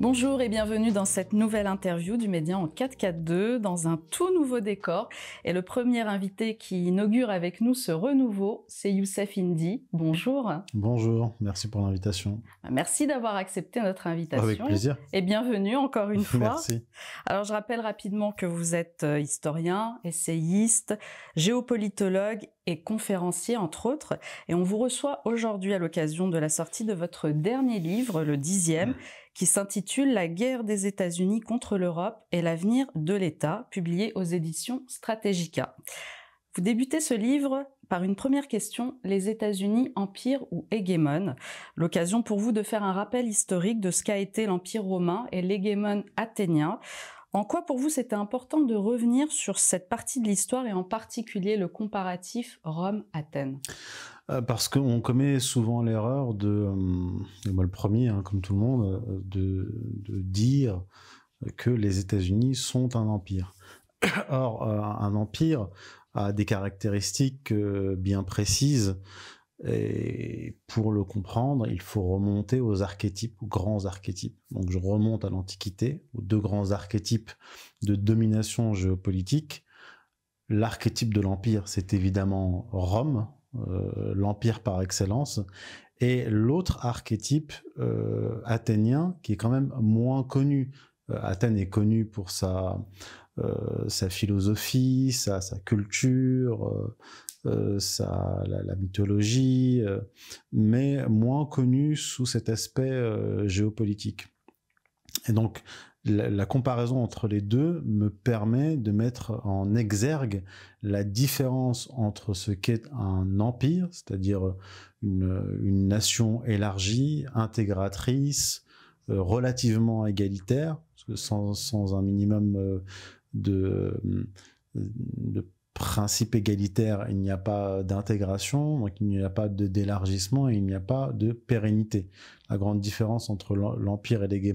Bonjour et bienvenue dans cette nouvelle interview du Média en 2 dans un tout nouveau décor. Et le premier invité qui inaugure avec nous ce renouveau, c'est Youssef Indy. Bonjour. Bonjour, merci pour l'invitation. Merci d'avoir accepté notre invitation. Avec plaisir. Et bienvenue encore une fois. merci. Alors je rappelle rapidement que vous êtes euh, historien, essayiste, géopolitologue et conférencier, entre autres. Et on vous reçoit aujourd'hui à l'occasion de la sortie de votre dernier livre, le dixième, qui s'intitule La guerre des États-Unis contre l'Europe et l'avenir de l'État, publié aux éditions Strategica. Vous débutez ce livre par une première question, les États-Unis, empire ou hégémon L'occasion pour vous de faire un rappel historique de ce qu'a été l'empire romain et l'hégémon athénien. En quoi pour vous c'était important de revenir sur cette partie de l'histoire et en particulier le comparatif Rome-Athènes euh, parce qu'on commet souvent l'erreur de, euh, moi le premier, hein, comme tout le monde, euh, de dire que les États-Unis sont un empire. Or, un empire a des caractéristiques bien précises et pour le comprendre, il faut remonter aux archétypes, aux grands archétypes. Donc je remonte à l'Antiquité, aux deux grands archétypes de domination géopolitique. L'archétype de l'Empire, c'est évidemment Rome, euh, l'Empire par excellence, et l'autre archétype euh, athénien, qui est quand même moins connu. Euh, Athènes est connue pour sa, sa philosophie, sa, sa culture, euh, la, mythologie, euh, mais moins connue sous cet aspect euh, géopolitique. Et donc, la, comparaison entre les deux me permet de mettre en exergue la différence entre ce qu'est un empire, c'est-à-dire une, nation élargie, intégratrice, relativement égalitaire, sans, un minimum de, de principe égalitaire, il n'y a pas d'intégration, donc il n'y a pas d'élargissement et il n'y a pas de pérennité. La grande différence entre l'Empire et les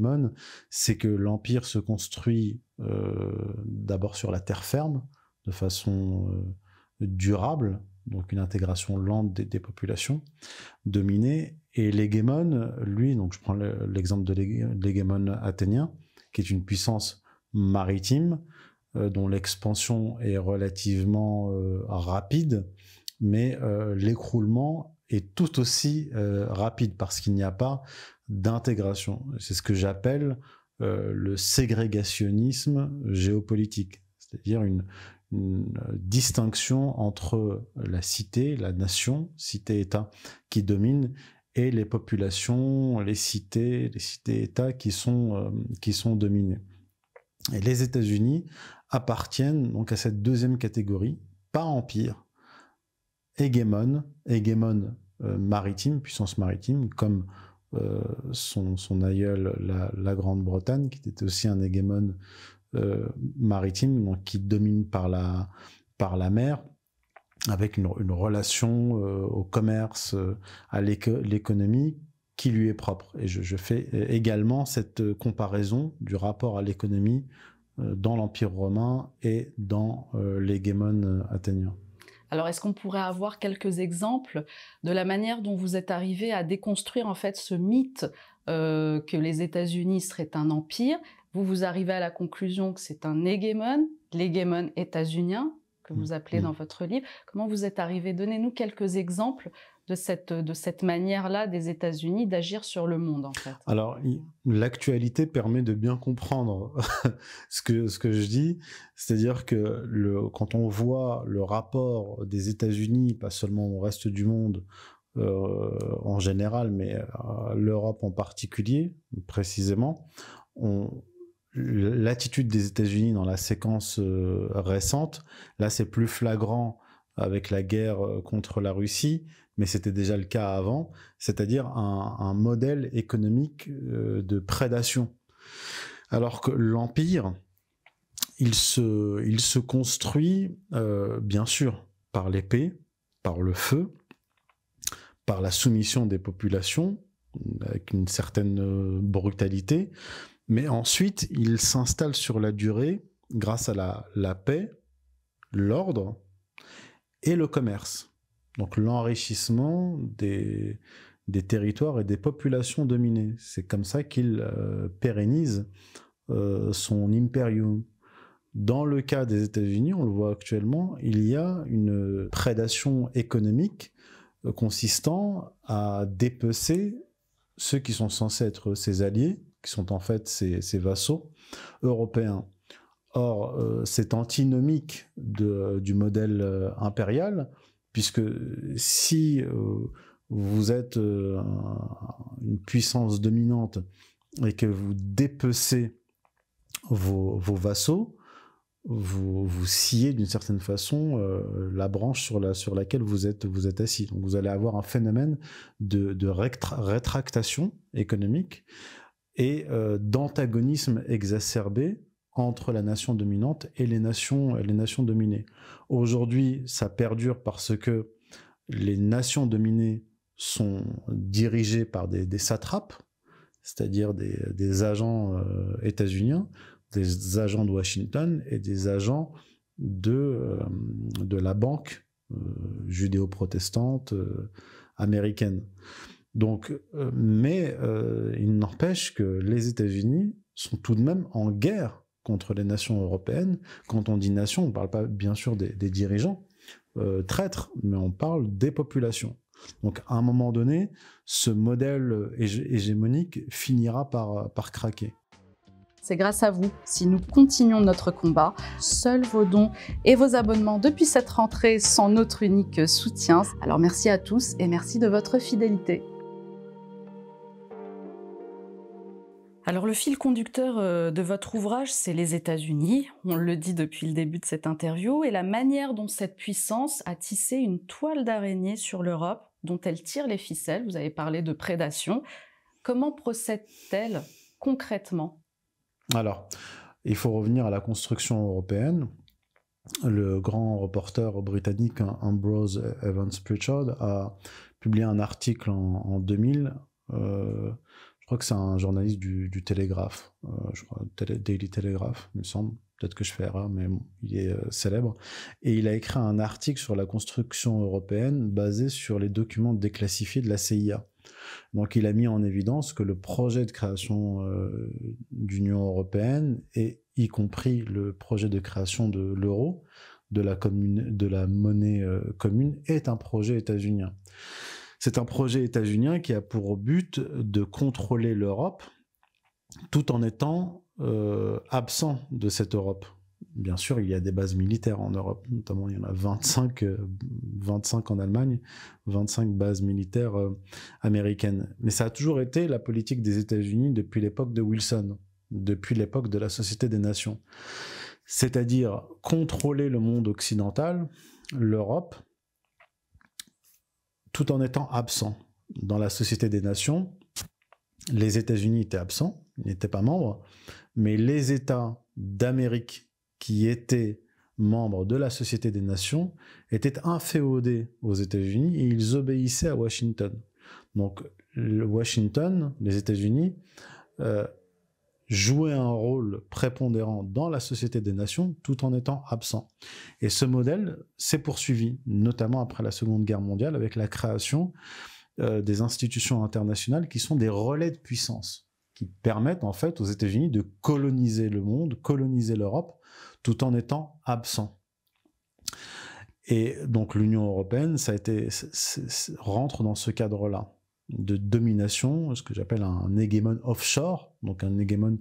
c'est que l'Empire se construit euh, d'abord sur la terre ferme, de façon euh, durable, donc une intégration lente des, populations dominées, et l'Hégémon, lui, donc je prends l'exemple de l'Hégémon athénien, qui est une puissance maritime, euh, dont l'expansion est relativement euh, rapide, mais euh, l'écroulement est tout aussi rapide parce qu'il n'y a pas d'intégration. C'est ce que j'appelle le ségrégationnisme géopolitique, c'est-à-dire une, distinction entre la cité, la nation, cité-État qui domine, et les populations, les cités, les cités-États qui sont, qui sont dominées. Et les États-Unis, appartiennent donc à cette deuxième catégorie, pas empire, hégémon, hégémon euh, maritime, puissance maritime, comme euh, son, aïeul, la, Grande-Bretagne, qui était aussi un hégémon euh, maritime, donc qui domine par la, par mer, avec une, relation au commerce, à l'économie qui lui est propre. Et je fais également cette comparaison du rapport à l'économie euh, dans l'Empire romain et dans euh, les euh, athénien. Alors, est-ce qu'on pourrait avoir quelques exemples de la manière dont vous êtes arrivé à déconstruire en fait ce mythe que les États-Unis seraient un empire Vous vous arrivez à la conclusion que c'est un hégémon, l'hégémon états-unien que mm. vous appelez mm. dans votre livre. Comment vous êtes arrivé Donnez-nous quelques exemples de cette, de cette manière-là des États-Unis d'agir sur le monde, en fait. Alors, l'actualité permet de bien comprendre ce, que, ce que je dis, c'est-à-dire que le, quand on voit le rapport des États-Unis, pas seulement au reste du monde, euh, en général, mais l'Europe en particulier, précisément, on, l'attitude des États-Unis dans la séquence euh, récente, là c'est plus flagrant avec la guerre euh, contre la Russie, mais c'était déjà le cas avant, c'est-à-dire un, modèle économique euh, de prédation. Alors que l'empire, il se, construit euh, bien sûr par l'épée, par le feu, par la soumission des populations, avec une certaine euh, brutalité, mais ensuite il s'installe sur la durée grâce à la paix, l'ordre et le commerce. Donc l'enrichissement des, territoires et des populations dominées. C'est comme ça qu'il euh, pérennise euh, son imperium. Dans le cas des États-Unis, on le voit actuellement, il y a une prédation économique euh, consistant à dépecer ceux qui sont censés être ses alliés, qui sont en fait ses, vassaux européens. Or, c'est antinomique du modèle impérial Puisque si euh, vous êtes euh, une puissance dominante et que vous dépecez vos, vassaux, vous, vous sciez d'une certaine façon euh, la branche sur, laquelle vous êtes, assis. Donc vous allez avoir un phénomène de, rétractation économique et d'antagonisme exacerbé entre la nation dominante et les nations, les nations dominées. Aujourd'hui, ça perdure parce que les nations dominées sont dirigées par des, satrapes, c'est-à-dire des, agents euh, états-uniens, des agents de Washington et des agents de, euh, de la banque euh, judéo-protestante euh, américaine. Donc, mais il n'empêche que les États-Unis sont tout de même en guerre contre les nations européennes. Quand on dit nation, on ne parle pas bien sûr des, dirigeants euh, traîtres, mais on parle des populations. Donc à un moment donné, ce modèle hégémonique finira par, par craquer. C'est grâce à vous si nous continuons notre combat. Seuls vos dons et vos abonnements depuis cette rentrée sont notre unique soutien. Alors merci à tous et merci de votre fidélité. Alors le fil conducteur euh, de votre ouvrage, c'est les États-Unis, on le dit depuis le début de cette interview, et la manière dont cette puissance a tissé une toile d'araignée sur l'Europe, dont elle tire les ficelles, vous avez parlé de prédation, comment procède-t-elle concrètement Alors, il faut revenir à la construction européenne. Le grand reporter britannique Ambrose Evans Pritchard a publié un article en, 2000. Je crois que c'est un journaliste du, du Télégraphe, euh, je crois, Daily Telegraph, il me semble. Peut-être que je fais erreur, mais il est euh, célèbre. Et il a écrit un article sur la construction européenne basé sur les documents déclassifiés de la CIA. Donc, il a mis en évidence que le projet de création euh, d'Union européenne, et y compris le projet de création de l'euro, de de la monnaie commune, est un projet états-unien. C'est un projet états-unien qui a pour but de contrôler l'Europe tout en étant euh, absent de cette Europe. Bien sûr, il y a des bases militaires en Europe, notamment il y en a 25, 25 euh, en Allemagne, 25 bases militaires euh, américaines. Mais ça a toujours été la politique des États-Unis depuis l'époque de Wilson, depuis l'époque de la Société des Nations. C'est-à-dire contrôler le monde occidental, l'Europe, tout en étant absent. Dans la Société des Nations, les États-Unis étaient absents, ils n'étaient pas membres, mais les États d'Amérique qui étaient membres de la Société des Nations étaient inféodés aux États-Unis et ils obéissaient à Washington. Donc Washington, les États-Unis, euh, jouer un rôle prépondérant dans la société des nations tout en étant absent. Et ce modèle s'est poursuivi, notamment après la Seconde Guerre mondiale, avec la création euh, des institutions internationales qui sont des relais de puissance, qui permettent en fait aux États-Unis de coloniser le monde, coloniser l'Europe, tout en étant absent. Et donc l'Union européenne, ça a été, rentre dans ce cadre-là de domination, ce que j'appelle un hégémon offshore, donc un hégémon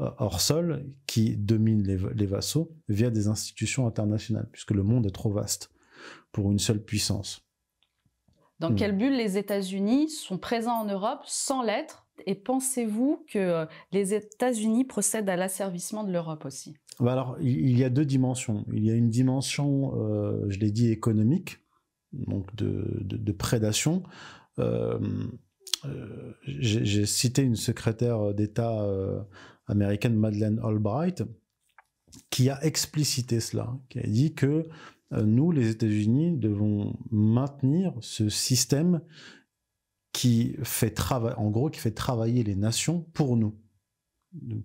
euh, hors sol qui domine les, vassaux via des institutions internationales, puisque le monde est trop vaste pour une seule puissance. Dans quelle hmm. bulle les États-Unis sont présents en Europe sans l'être Et pensez-vous que euh, les États-Unis procèdent à l'asservissement de l'Europe aussi bah Alors, il y a deux dimensions. Il y a une dimension, euh, je l'ai dit, économique, donc de, prédation. Euh, j'ai cité une secrétaire d'État euh, américaine, Madeleine Albright, qui a explicité cela, qui a dit que euh, nous, les États-Unis, devons maintenir ce système qui fait travailler, en gros, qui fait travailler les nations pour nous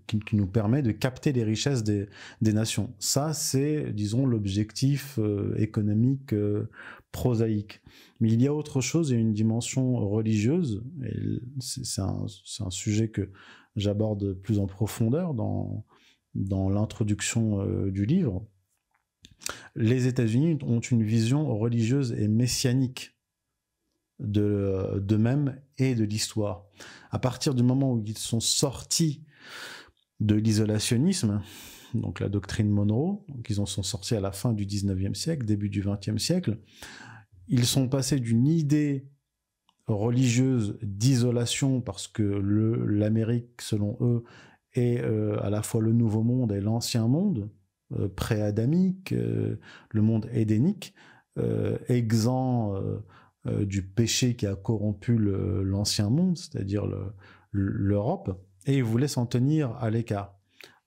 qui, nous permet de capter les richesses des, nations. Ça, c'est, disons, l'objectif euh, économique euh, prosaïque. Mais il y a autre chose, et une dimension religieuse, et c'est un, sujet que j'aborde plus en profondeur dans, dans l'introduction euh, du livre. Les États-Unis ont une vision religieuse et messianique de d'eux-mêmes et de l'histoire. À partir du moment où ils sont sortis de l'isolationnisme, donc la doctrine Monroe, qu'ils en sont sortis à la fin du 19e siècle, début du 20e siècle. Ils sont passés d'une idée religieuse d'isolation, parce que l'Amérique, selon eux, est euh, à la fois le nouveau monde et l'ancien monde, euh, pré-adamique, euh, le monde édénique, exempt du péché qui a corrompu l'ancien monde, c'est-à-dire l'Europe et ils voulait s'en tenir à l'écart.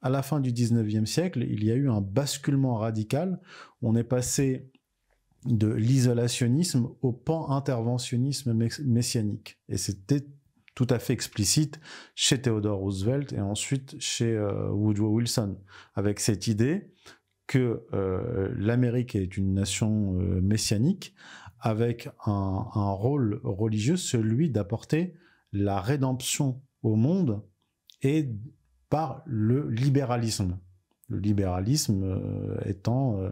À la fin du 19e siècle, il y a eu un basculement radical. On est passé de l'isolationnisme au pan-interventionnisme messianique. Et c'était tout à fait explicite chez Theodore Roosevelt et ensuite chez euh, Woodrow Wilson, avec cette idée que euh, l'Amérique est une nation euh, messianique avec un, rôle religieux, celui d'apporter la rédemption au monde et par le libéralisme. Le libéralisme euh, étant euh,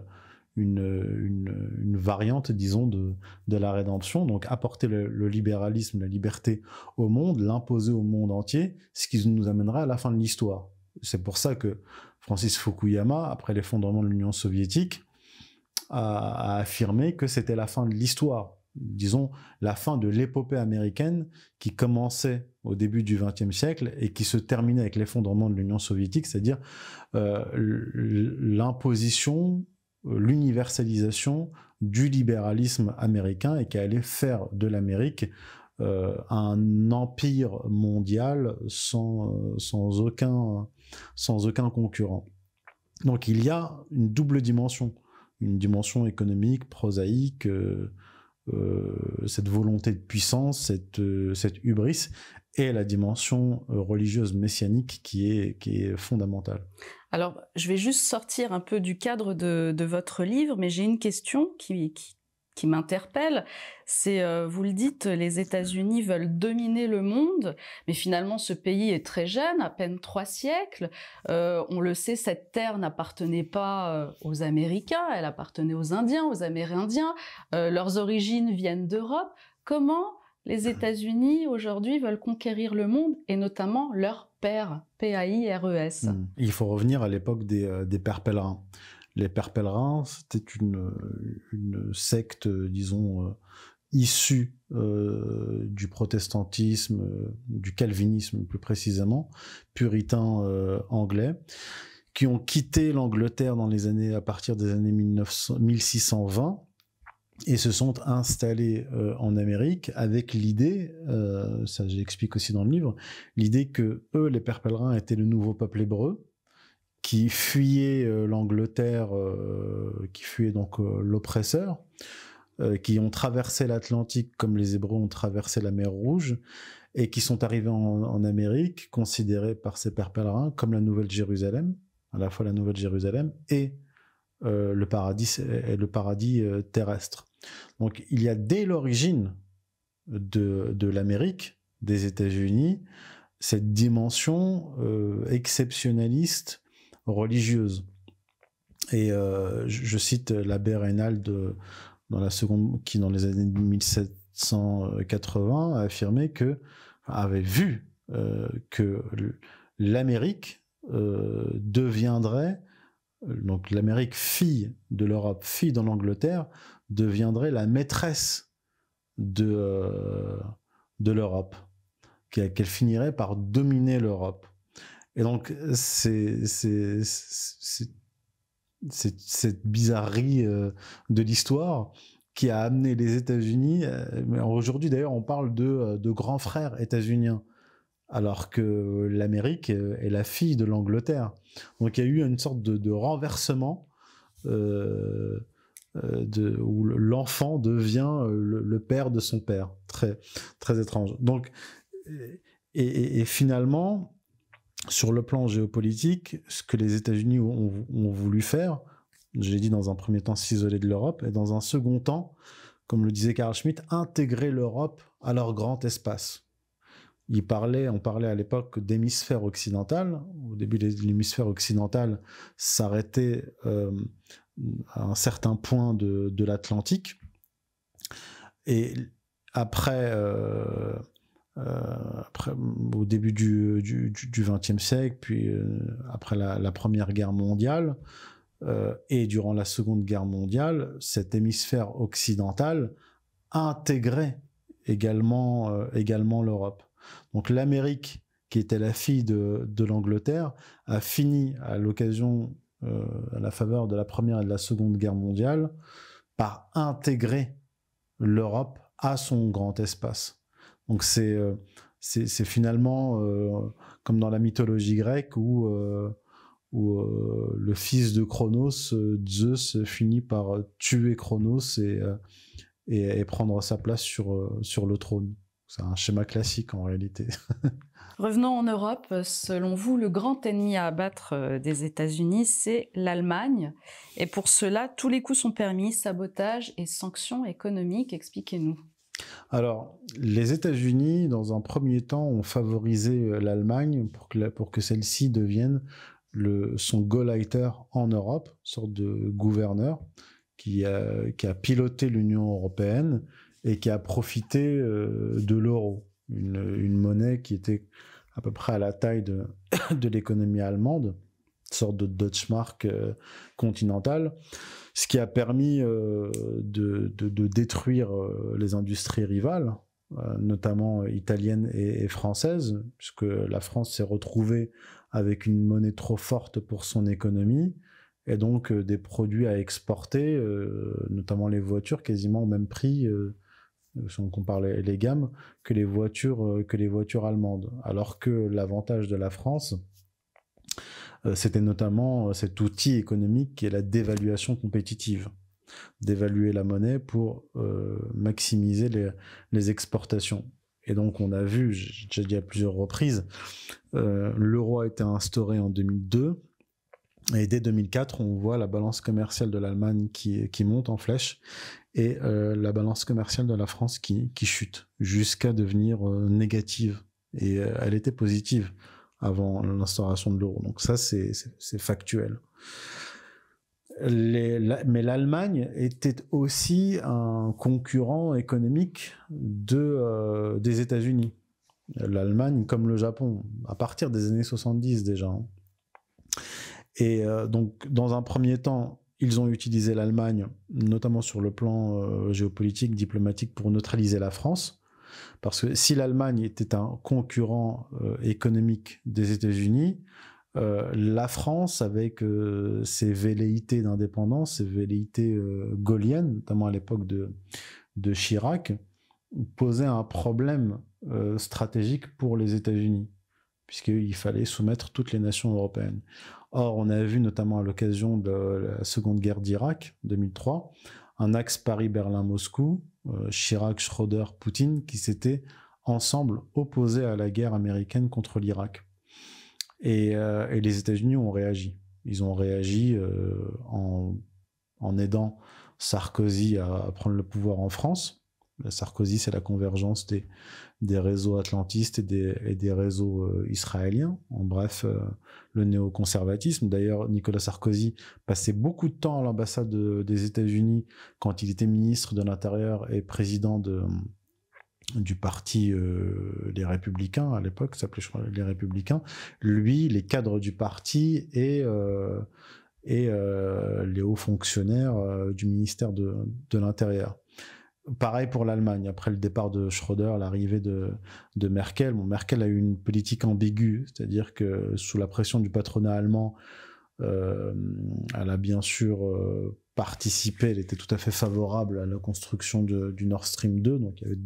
une, une, variante, disons, de, de la rédemption. Donc apporter le, libéralisme, la liberté au monde, l'imposer au monde entier, ce qui nous amènera à la fin de l'histoire. C'est pour ça que Francis Fukuyama, après l'effondrement de l'Union soviétique, a affirmé que c'était la fin de l'histoire disons, la fin de l'épopée américaine qui commençait au début du XXe siècle et qui se terminait avec l'effondrement de l'Union soviétique, c'est-à-dire euh, l'imposition, euh, l'universalisation du libéralisme américain et qui allait faire de l'Amérique euh, un empire mondial sans, aucun, concurrent. Donc il y a une double dimension, une dimension économique, prosaïque, euh, cette volonté de puissance, cette, euh, cette hubris, et la dimension euh, religieuse messianique qui est, qui est fondamentale. Alors, je vais juste sortir un peu du cadre de, votre livre, mais j'ai une question qui, qui, qui m'interpelle, c'est, euh, vous le dites, les États-Unis veulent dominer le monde, mais finalement ce pays est très jeune, à peine trois siècles. Euh, on le sait, cette terre n'appartenait pas euh, aux Américains, elle appartenait aux Indiens, aux Amérindiens. leurs origines viennent d'Europe. Comment les États-Unis aujourd'hui veulent conquérir le monde et notamment leur père, P-A-I-R-E-S. Hmm. Il faut revenir à l'époque des pères pèlerins les Pères Pèlerins, c'était une, secte, disons, euh, issue euh, du protestantisme, euh, du calvinisme plus précisément, puritain anglais, qui ont quitté l'Angleterre dans les années, à partir des années 1620 et se sont installés en Amérique avec l'idée, ça j'explique aussi dans le livre, l'idée que eux, les pères pèlerins, étaient le nouveau peuple hébreu qui fuyaient euh, l'Angleterre, euh, qui fuyaient donc euh, l'oppresseur, qui ont traversé l'Atlantique comme les Hébreux ont traversé la mer Rouge, et qui sont arrivés en, Amérique, considérés par ces pères pèlerins comme la Nouvelle Jérusalem, à la fois la Nouvelle Jérusalem et le paradis, et le paradis terrestre. Donc il y a dès l'origine de, de l'Amérique, des États-Unis, cette dimension exceptionnaliste religieuse Et euh, je, cite euh, l'abbé Reynald euh, dans la seconde, qui dans les années 1780 a affirmé que avait vu que l'Amérique deviendrait donc l'Amérique fille de l'Europe, fille dans l'Angleterre, deviendrait la maîtresse de, de l'Europe, qu'elle finirait par dominer l'Europe. Et donc, c'est cette bizarrerie euh, de l'histoire qui a amené les États-Unis. Euh, aujourd'hui, d'ailleurs, on parle euh, de, grands frères états-uniens, alors que l'Amérique est la fille de l'Angleterre. Donc, il y a eu une sorte de, renversement de, où l'enfant devient le, père de son père. Très, très étrange. Donc, et finalement, sur le plan géopolitique, ce que les États-Unis ont, voulu faire, j'ai dit dans un premier temps s'isoler de l'Europe, et dans un second temps, comme le disait Karl Schmitt, intégrer l'Europe à leur grand espace. Il parlait, on parlait à l'époque d'hémisphère occidental. Au début, l'hémisphère occidental s'arrêtait euh, à un certain point de, l'Atlantique. Et après, euh, euh, au début du, XXe siècle, puis euh, après la, Première Guerre mondiale, euh, et durant la Seconde Guerre mondiale, cet hémisphère occidental intégrait également, également l'Europe. Donc l'Amérique, qui était la fille de, l'Angleterre, a fini à l'occasion, à la faveur de la Première et de la Seconde Guerre mondiale, par intégrer l'Europe à son grand espace. Donc c'est euh, finalement euh, comme dans la mythologie grecque où euh, le fils de Chronos, Zeus, finit par tuer Chronos et, prendre sa place sur, sur le trône. C'est un schéma classique en réalité. Revenons en Europe. Selon vous, le grand ennemi à abattre des États-Unis, c'est l'Allemagne. Et pour cela, tous les coups sont permis, sabotage et sanctions économiques. Expliquez-nous. Alors, les États-Unis, dans un premier temps, ont favorisé euh, l'Allemagne pour que, celle-ci devienne son go en Europe, sorte de gouverneur qui a, piloté l'Union européenne et qui a profité euh, de l'euro, une, monnaie qui était à peu près à la taille de, l'économie allemande, sorte de Deutschmark euh, continentale ce qui a permis euh, de, détruire euh, les industries rivales, euh, notamment italiennes et, françaises, puisque la France s'est retrouvée avec une monnaie trop forte pour son économie, et donc des produits à exporter, notamment les voitures, quasiment au même prix si on compare les, gammes, que les voitures, que les voitures allemandes. Alors que l'avantage de la France, euh, c'était notamment euh, cet outil économique qui est la dévaluation compétitive d'évaluer la monnaie pour euh, maximiser les, exportations. Et donc on a vu, j'ai déjà dit à plusieurs reprises, l'euro a été instauré en 2002. Et dès 2004, on voit la balance commerciale de l'Allemagne qui, monte en flèche et la balance commerciale de la France qui chute jusqu'à devenir négative. Et elle était positive avant l'instauration de l'euro. Donc ça, c'est factuel. mais l'Allemagne était aussi un concurrent économique de, euh, des États-Unis. L'Allemagne, comme le Japon, à partir des années 70 déjà. Et euh, donc, dans un premier temps, ils ont utilisé l'Allemagne, notamment sur le plan euh, géopolitique, diplomatique, pour neutraliser la France. Parce que si l'Allemagne était un concurrent euh, économique des États-Unis, euh, la France, avec euh, ses velléités d'indépendance, ses velléités gaulliennes, notamment à l'époque de, de, Chirac, posait un problème stratégique pour les États-Unis, puisqu'il fallait soumettre toutes les nations européennes. Or, on a vu notamment à l'occasion de la Seconde Guerre d'Irak, 2003, un axe Paris-Berlin-Moscou, euh, Chirac, Schroeder, Poutine, qui s'étaient ensemble opposés à la guerre américaine contre l'Irak. Et, euh, les États-Unis ont réagi. Ils ont réagi euh, en, aidant Sarkozy à prendre le pouvoir en France Sarkozy, c'est la convergence des, réseaux atlantistes et des, réseaux euh, israéliens. En bref, euh, le néoconservatisme. D'ailleurs, Nicolas Sarkozy passait beaucoup de temps à l'ambassade des États-Unis quand il était ministre de l'Intérieur et président du parti des euh, Les Républicains, à l'époque, s'appelait je crois Les Républicains. Lui, les cadres du parti et et les hauts fonctionnaires du ministère de l'Intérieur. Pareil pour l'Allemagne. Après le départ de Schröder, l'arrivée de, Merkel, bon, Merkel a eu une politique ambiguë, c'est-à-dire que sous la pression du patronat allemand, euh, elle a bien sûr euh, participé, elle était tout à fait favorable à la construction du Nord Stream 2, donc il y avait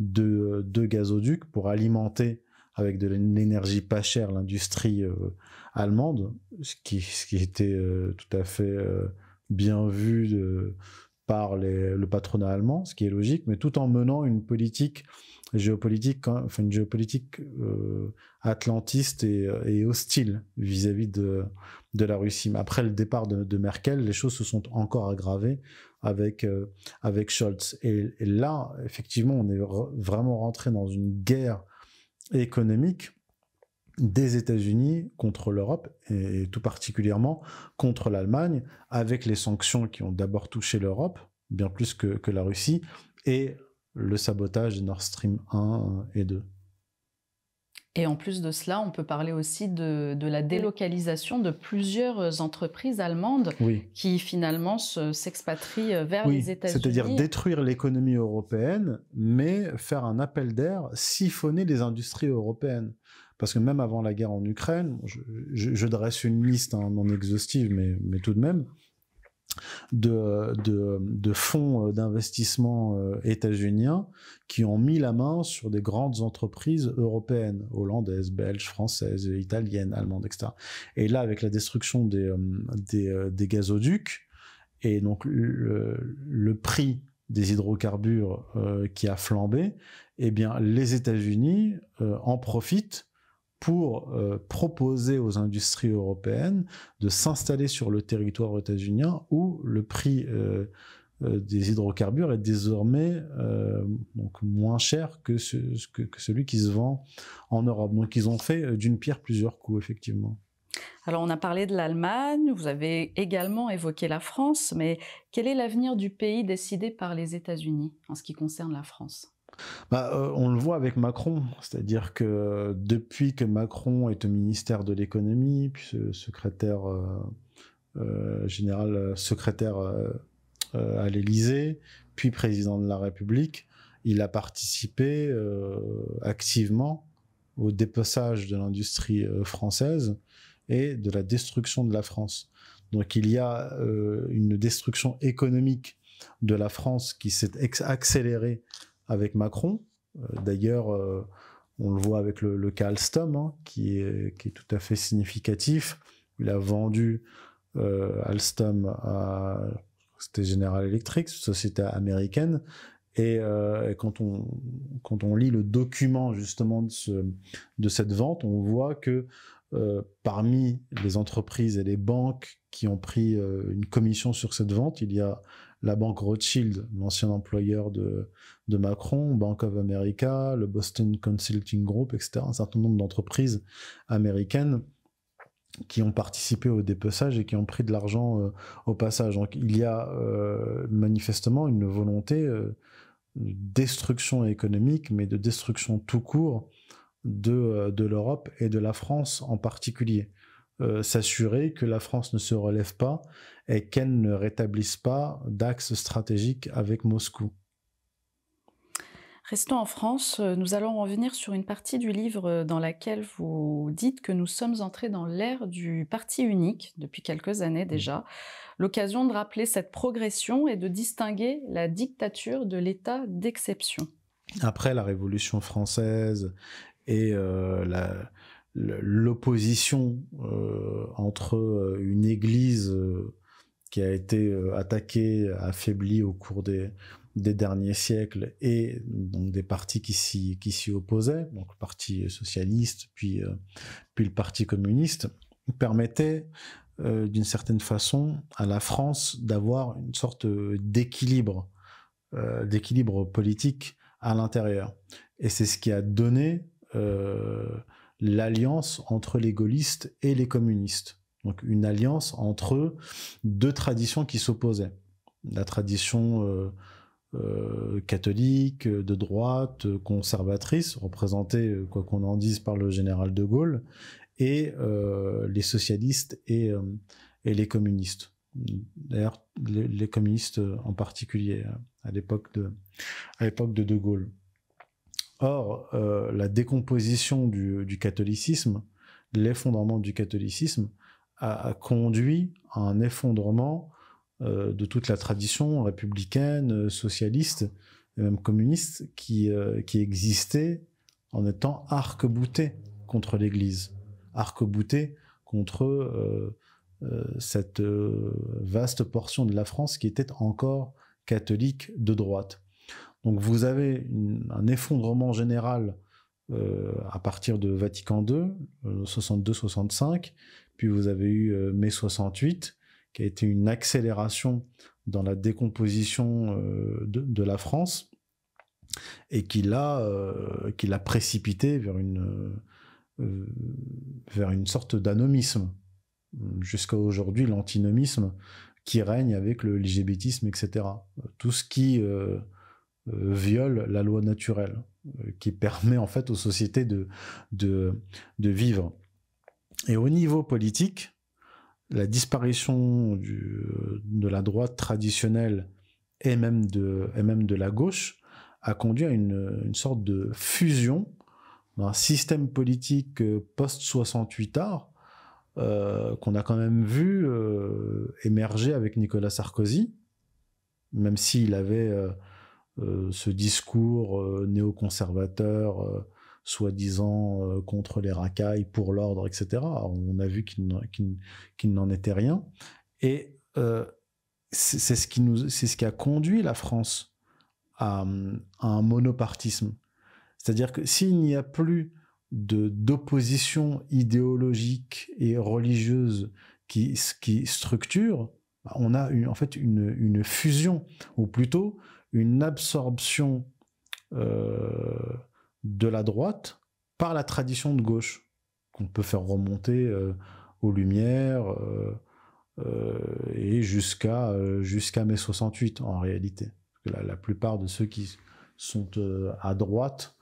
deux, gazoducs pour alimenter avec de l'énergie pas chère l'industrie euh, allemande, ce qui, ce qui était tout à fait bien vu de par le patronat allemand, ce qui est logique, mais tout en menant une politique géopolitique, hein, enfin une géopolitique euh, atlantiste euh, et, hostile vis-à-vis de, de la Russie. après le départ de, Merkel, les choses se sont encore aggravées avec, euh, avec Scholz. Et, là, effectivement, on est vraiment rentré dans une guerre économique des États-Unis contre l'Europe et tout particulièrement contre l'Allemagne, avec les sanctions qui ont d'abord touché l'Europe, bien plus que, la Russie, et le sabotage de Nord Stream 1 et 2. Et en plus de cela, on peut parler aussi de, la délocalisation de plusieurs entreprises allemandes qui finalement s'expatrient euh, vers les États-Unis. C'est-à-dire détruire l'économie européenne, mais faire un appel d'air, siphonner les industries européennes. Parce que même avant la guerre en Ukraine, je, dresse une liste hein, non exhaustive, mais, mais tout de même, de, de, fonds euh, d'investissement euh, états-uniens qui ont mis la main sur des grandes entreprises européennes, hollandaises, belges, françaises, italiennes, allemandes, etc. Et là, avec la destruction des, euh, des, gazoducs, et donc le, prix des hydrocarbures qui a flambé, eh bien les États-Unis en profitent pour euh, proposer aux industries européennes de s'installer sur le territoire états-unien où le prix euh, euh, des hydrocarbures est désormais donc moins cher que, que, celui qui se vend en Europe. Donc ils ont fait d'une pierre plusieurs coups, effectivement. Alors on a parlé de l'Allemagne, vous avez également évoqué la France, mais quel est l'avenir du pays décidé par les États-Unis en ce qui concerne la France bah, euh, on le voit avec Macron, c'est-à-dire que euh, depuis que Macron est au ministère de l'économie, puis secrétaire euh, général, secrétaire à l'Élysée, puis président de la République, il a participé activement au dépassage de l'industrie française et de la destruction de la France. Donc il y a une destruction économique de la France qui s'est accélérée avec Macron. Euh, d'ailleurs, euh, on le voit avec le, le cas Alstom, hein, qui, est, qui, est, tout à fait significatif. Il a vendu euh, Alstom à c'était General Electric, société américaine. Et, quand, on, quand on lit le document justement de, ce, de cette vente, on voit que parmi les entreprises et les banques qui ont pris une commission sur cette vente, il y a la banque Rothschild, l'ancien employeur de, Macron, Bank of America, le Boston Consulting Group, etc. Un certain nombre d'entreprises américaines qui ont participé au dépeçage et qui ont pris de l'argent euh, au passage. Donc il y a euh, manifestement une volonté de euh, destruction économique, mais de destruction tout court de l'Europe et de la France en particulier. Euh, s'assurer que la France ne se relève pas et qu'elle ne rétablisse pas d'axe stratégique avec Moscou. Restons en France, nous allons revenir sur une partie du livre dans laquelle vous dites que nous sommes entrés dans l'ère du parti unique depuis quelques années déjà. L'occasion de rappeler cette progression et de distinguer la dictature de l'état d'exception. Après la Révolution française et euh, la, l'opposition euh, entre euh, une église euh, qui a été attaquée, affaiblie au cours des, derniers siècles et donc des partis qui s'y qui s'y opposaient, donc le parti socialiste puis puis le parti communiste permettait d'une certaine façon à la France d'avoir une sorte d'équilibre d'équilibre politique à l'intérieur et c'est ce qui a donné l'alliance entre les gaullistes et les communistes. Donc une alliance entre deux traditions qui s'opposaient. La tradition euh, euh, catholique, de droite, conservatrice, représentée, euh, quoi qu'on en dise, par le général de Gaulle, et les socialistes et, les communistes. D'ailleurs, les, communistes en particulier à l'époque à l'époque de De Gaulle. Or, euh, la décomposition du, catholicisme, l'effondrement du catholicisme, a, conduit à un effondrement euh, de toute la tradition républicaine, socialiste, et même communiste, qui, euh, existait en étant arc-boutée contre l'Église, arc-boutée contre cette vaste portion de la France qui était encore catholique de droite. Donc vous avez un effondrement général euh, à partir de Vatican euh, II, 62-65, puis vous avez eu euh, mai 68, qui a été une accélération dans la décomposition de, la France, et qui l'a, qui l'a précipité vers une, vers une sorte d'anomisme. Jusqu'à aujourd'hui, l'antinomisme qui règne avec le LGBTisme, etc. Tout ce qui euh, viole la loi naturelle euh, qui permet en fait aux sociétés de, de, vivre. Et au niveau politique, la disparition euh, de la droite traditionnelle et même de, et même de la gauche a conduit à une, une sorte de fusion d'un système politique post-68 art qu'on a quand même vu émerger avec Nicolas Sarkozy, même s'il avait... Euh, ce discours euh, néoconservateur, euh, soi-disant contre les racailles, pour l'ordre, etc. On a vu qu'il n'en était rien. Et c'est ce qui ce qui a conduit la France à, un monopartisme. C'est-à-dire que s'il n'y a plus d'opposition idéologique et religieuse qui, qui structure, bah, on a en fait une, une fusion, ou plutôt une absorption euh, de la droite par la tradition de gauche, qu'on peut faire remonter euh, aux Lumières euh, et jusqu'à jusqu'à mai 68 en réalité. la, la, plupart de ceux qui sont à droite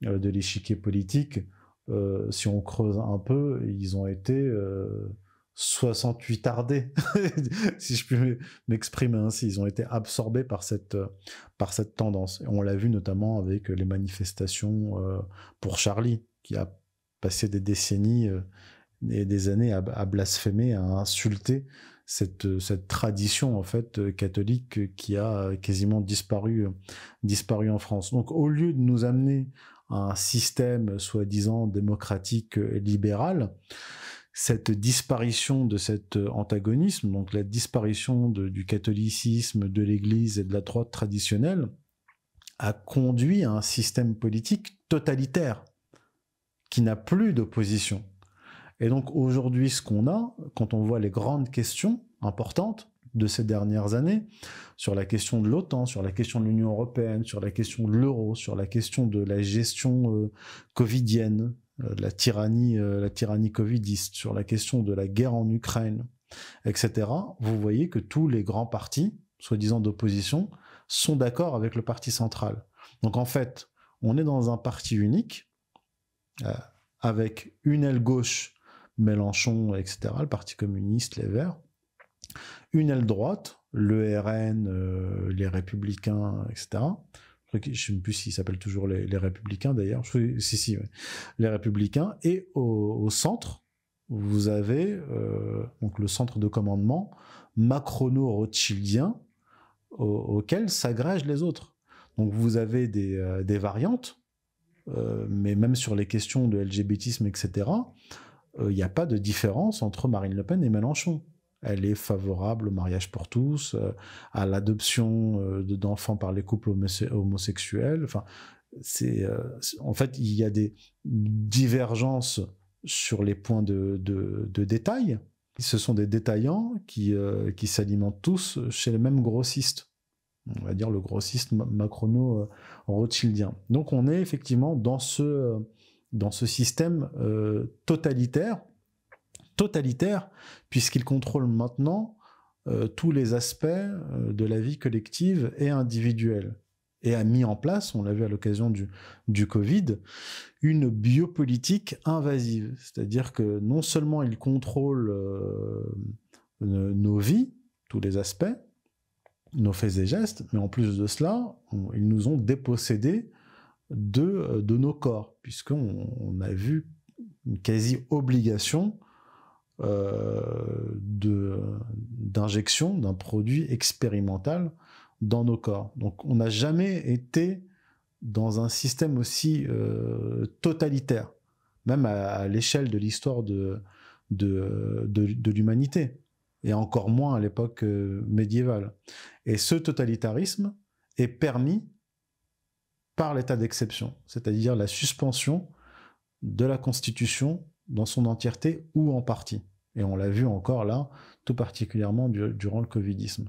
de l'échiquier politique, si on creuse un peu, ils ont été 68 tardés, si je puis m'exprimer ainsi. Ils ont été absorbés par cette, euh, par cette tendance. on l'a vu notamment avec les manifestations euh, pour Charlie, qui a passé des décennies euh, et des années à, blasphémer, à insulter cette, cette tradition en fait catholique qui a quasiment disparu, disparu en France. Donc au lieu de nous amener à un système soi-disant démocratique et libéral, cette disparition de cet euh, antagonisme, donc la disparition du catholicisme, de l'Église et de la droite traditionnelle, a conduit à un système politique totalitaire qui n'a plus d'opposition. Et donc aujourd'hui, ce qu'on a, quand on voit les grandes questions importantes de ces dernières années, sur la question de l'OTAN, sur la question de l'Union européenne, sur la question de l'euro, sur la question de la gestion euh, covidienne, euh, euh, la tyrannie, covidiste, sur la question de la guerre en Ukraine, etc., vous voyez que tous les grands partis, soi-disant d'opposition, sont d'accord avec le parti central. Donc en fait, on est dans un parti unique, euh, avec une aile gauche, Mélenchon, etc., le Parti communiste, les Verts, une aile droite, le RN, les Républicains, etc., je ne sais plus s'ils s'appellent toujours les, Républicains d'ailleurs, si, si, les Républicains, et au, centre, vous avez euh, donc le centre de commandement macrono-rothschildien auquel s'agrègent les autres. Donc vous avez des, euh, variantes, euh, mais même sur les questions de LGBTisme, etc., il n'y a pas de différence entre Marine Le Pen et Mélenchon elle est favorable au mariage pour tous, euh, à l'adoption euh, d'enfants par les couples homosexuels. Enfin, euh, c'est, en fait, il y a des divergences sur les points de, de, détail. Ce sont des détaillants qui, qui s'alimentent tous chez le même grossiste. On va dire le grossiste macrono-rothschildien. Donc on est effectivement dans ce, dans ce système totalitaire totalitaire, puisqu'il contrôle maintenant euh, tous les aspects euh, de la vie collective et individuelle, et a mis en place, on l'a vu à l'occasion du, du Covid, une biopolitique invasive. C'est-à-dire que non seulement il contrôle euh, nos vies, tous les aspects, nos faits et gestes, mais en plus de cela, ils nous ont dépossédés de, de nos corps, puisqu'on a vu une quasi obligation euh, d'injection d'un produit expérimental dans nos corps. Donc on n'a jamais été dans un système aussi euh, totalitaire, même à, l'échelle de l'histoire de, de, de, l'humanité, et encore moins à l'époque euh, médiévale. Et ce totalitarisme est permis par l'état d'exception, c'est-à-dire la suspension de la Constitution dans son entièreté ou en partie. Et on l'a vu encore là, tout particulièrement durant le Covidisme.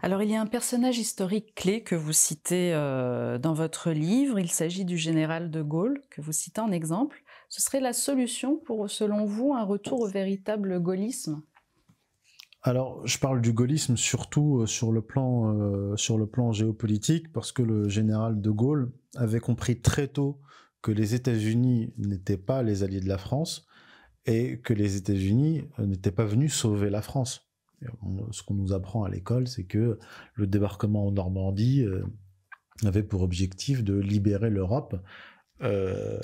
Alors il y a un personnage historique clé que vous citez euh, dans votre livre, il s'agit du général de Gaulle, que vous citez en exemple. Ce serait la solution pour, selon vous, un retour au véritable gaullisme alors, je parle du gaullisme surtout euh, sur le plan euh, sur le plan géopolitique parce que le général de Gaulle avait compris très tôt que les États-Unis n'étaient pas les alliés de la France et que les États-Unis euh, n'étaient pas venus sauver la France. Ce qu'on nous apprend à l'école, c'est que le débarquement en Normandie euh, avait pour objectif de libérer l'Europe euh,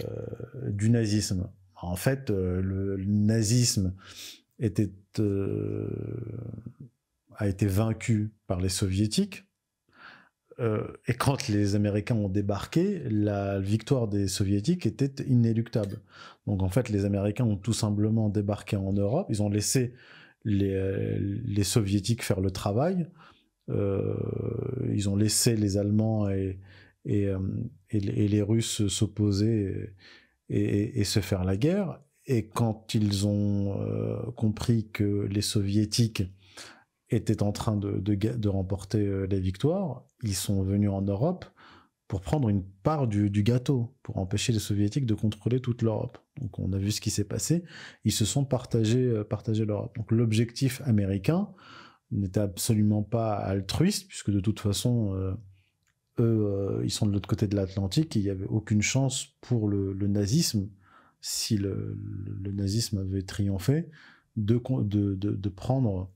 du nazisme. En fait, le, nazisme était, a été vaincu par les soviétiques, euh, et quand les Américains ont débarqué, la victoire des Soviétiques était inéluctable. Donc en fait, les Américains ont tout simplement débarqué en Europe, ils ont laissé les, euh, Soviétiques faire le travail, euh, ils ont laissé les Allemands et, les Russes s'opposer et, se faire la guerre. Et quand ils ont compris que les Soviétiques étaient en train de, remporter euh, la victoire, ils sont venus en Europe pour prendre une part du, gâteau, pour empêcher les soviétiques de contrôler toute l'Europe. Donc on a vu ce qui s'est passé, ils se sont partagés, euh, l'Europe. Donc l'objectif américain n'était absolument pas altruiste, puisque de toute façon, euh, eux, ils sont de l'autre côté de l'Atlantique, il n'y avait aucune chance pour le, nazisme, si le, nazisme avait triomphé, de, de, de prendre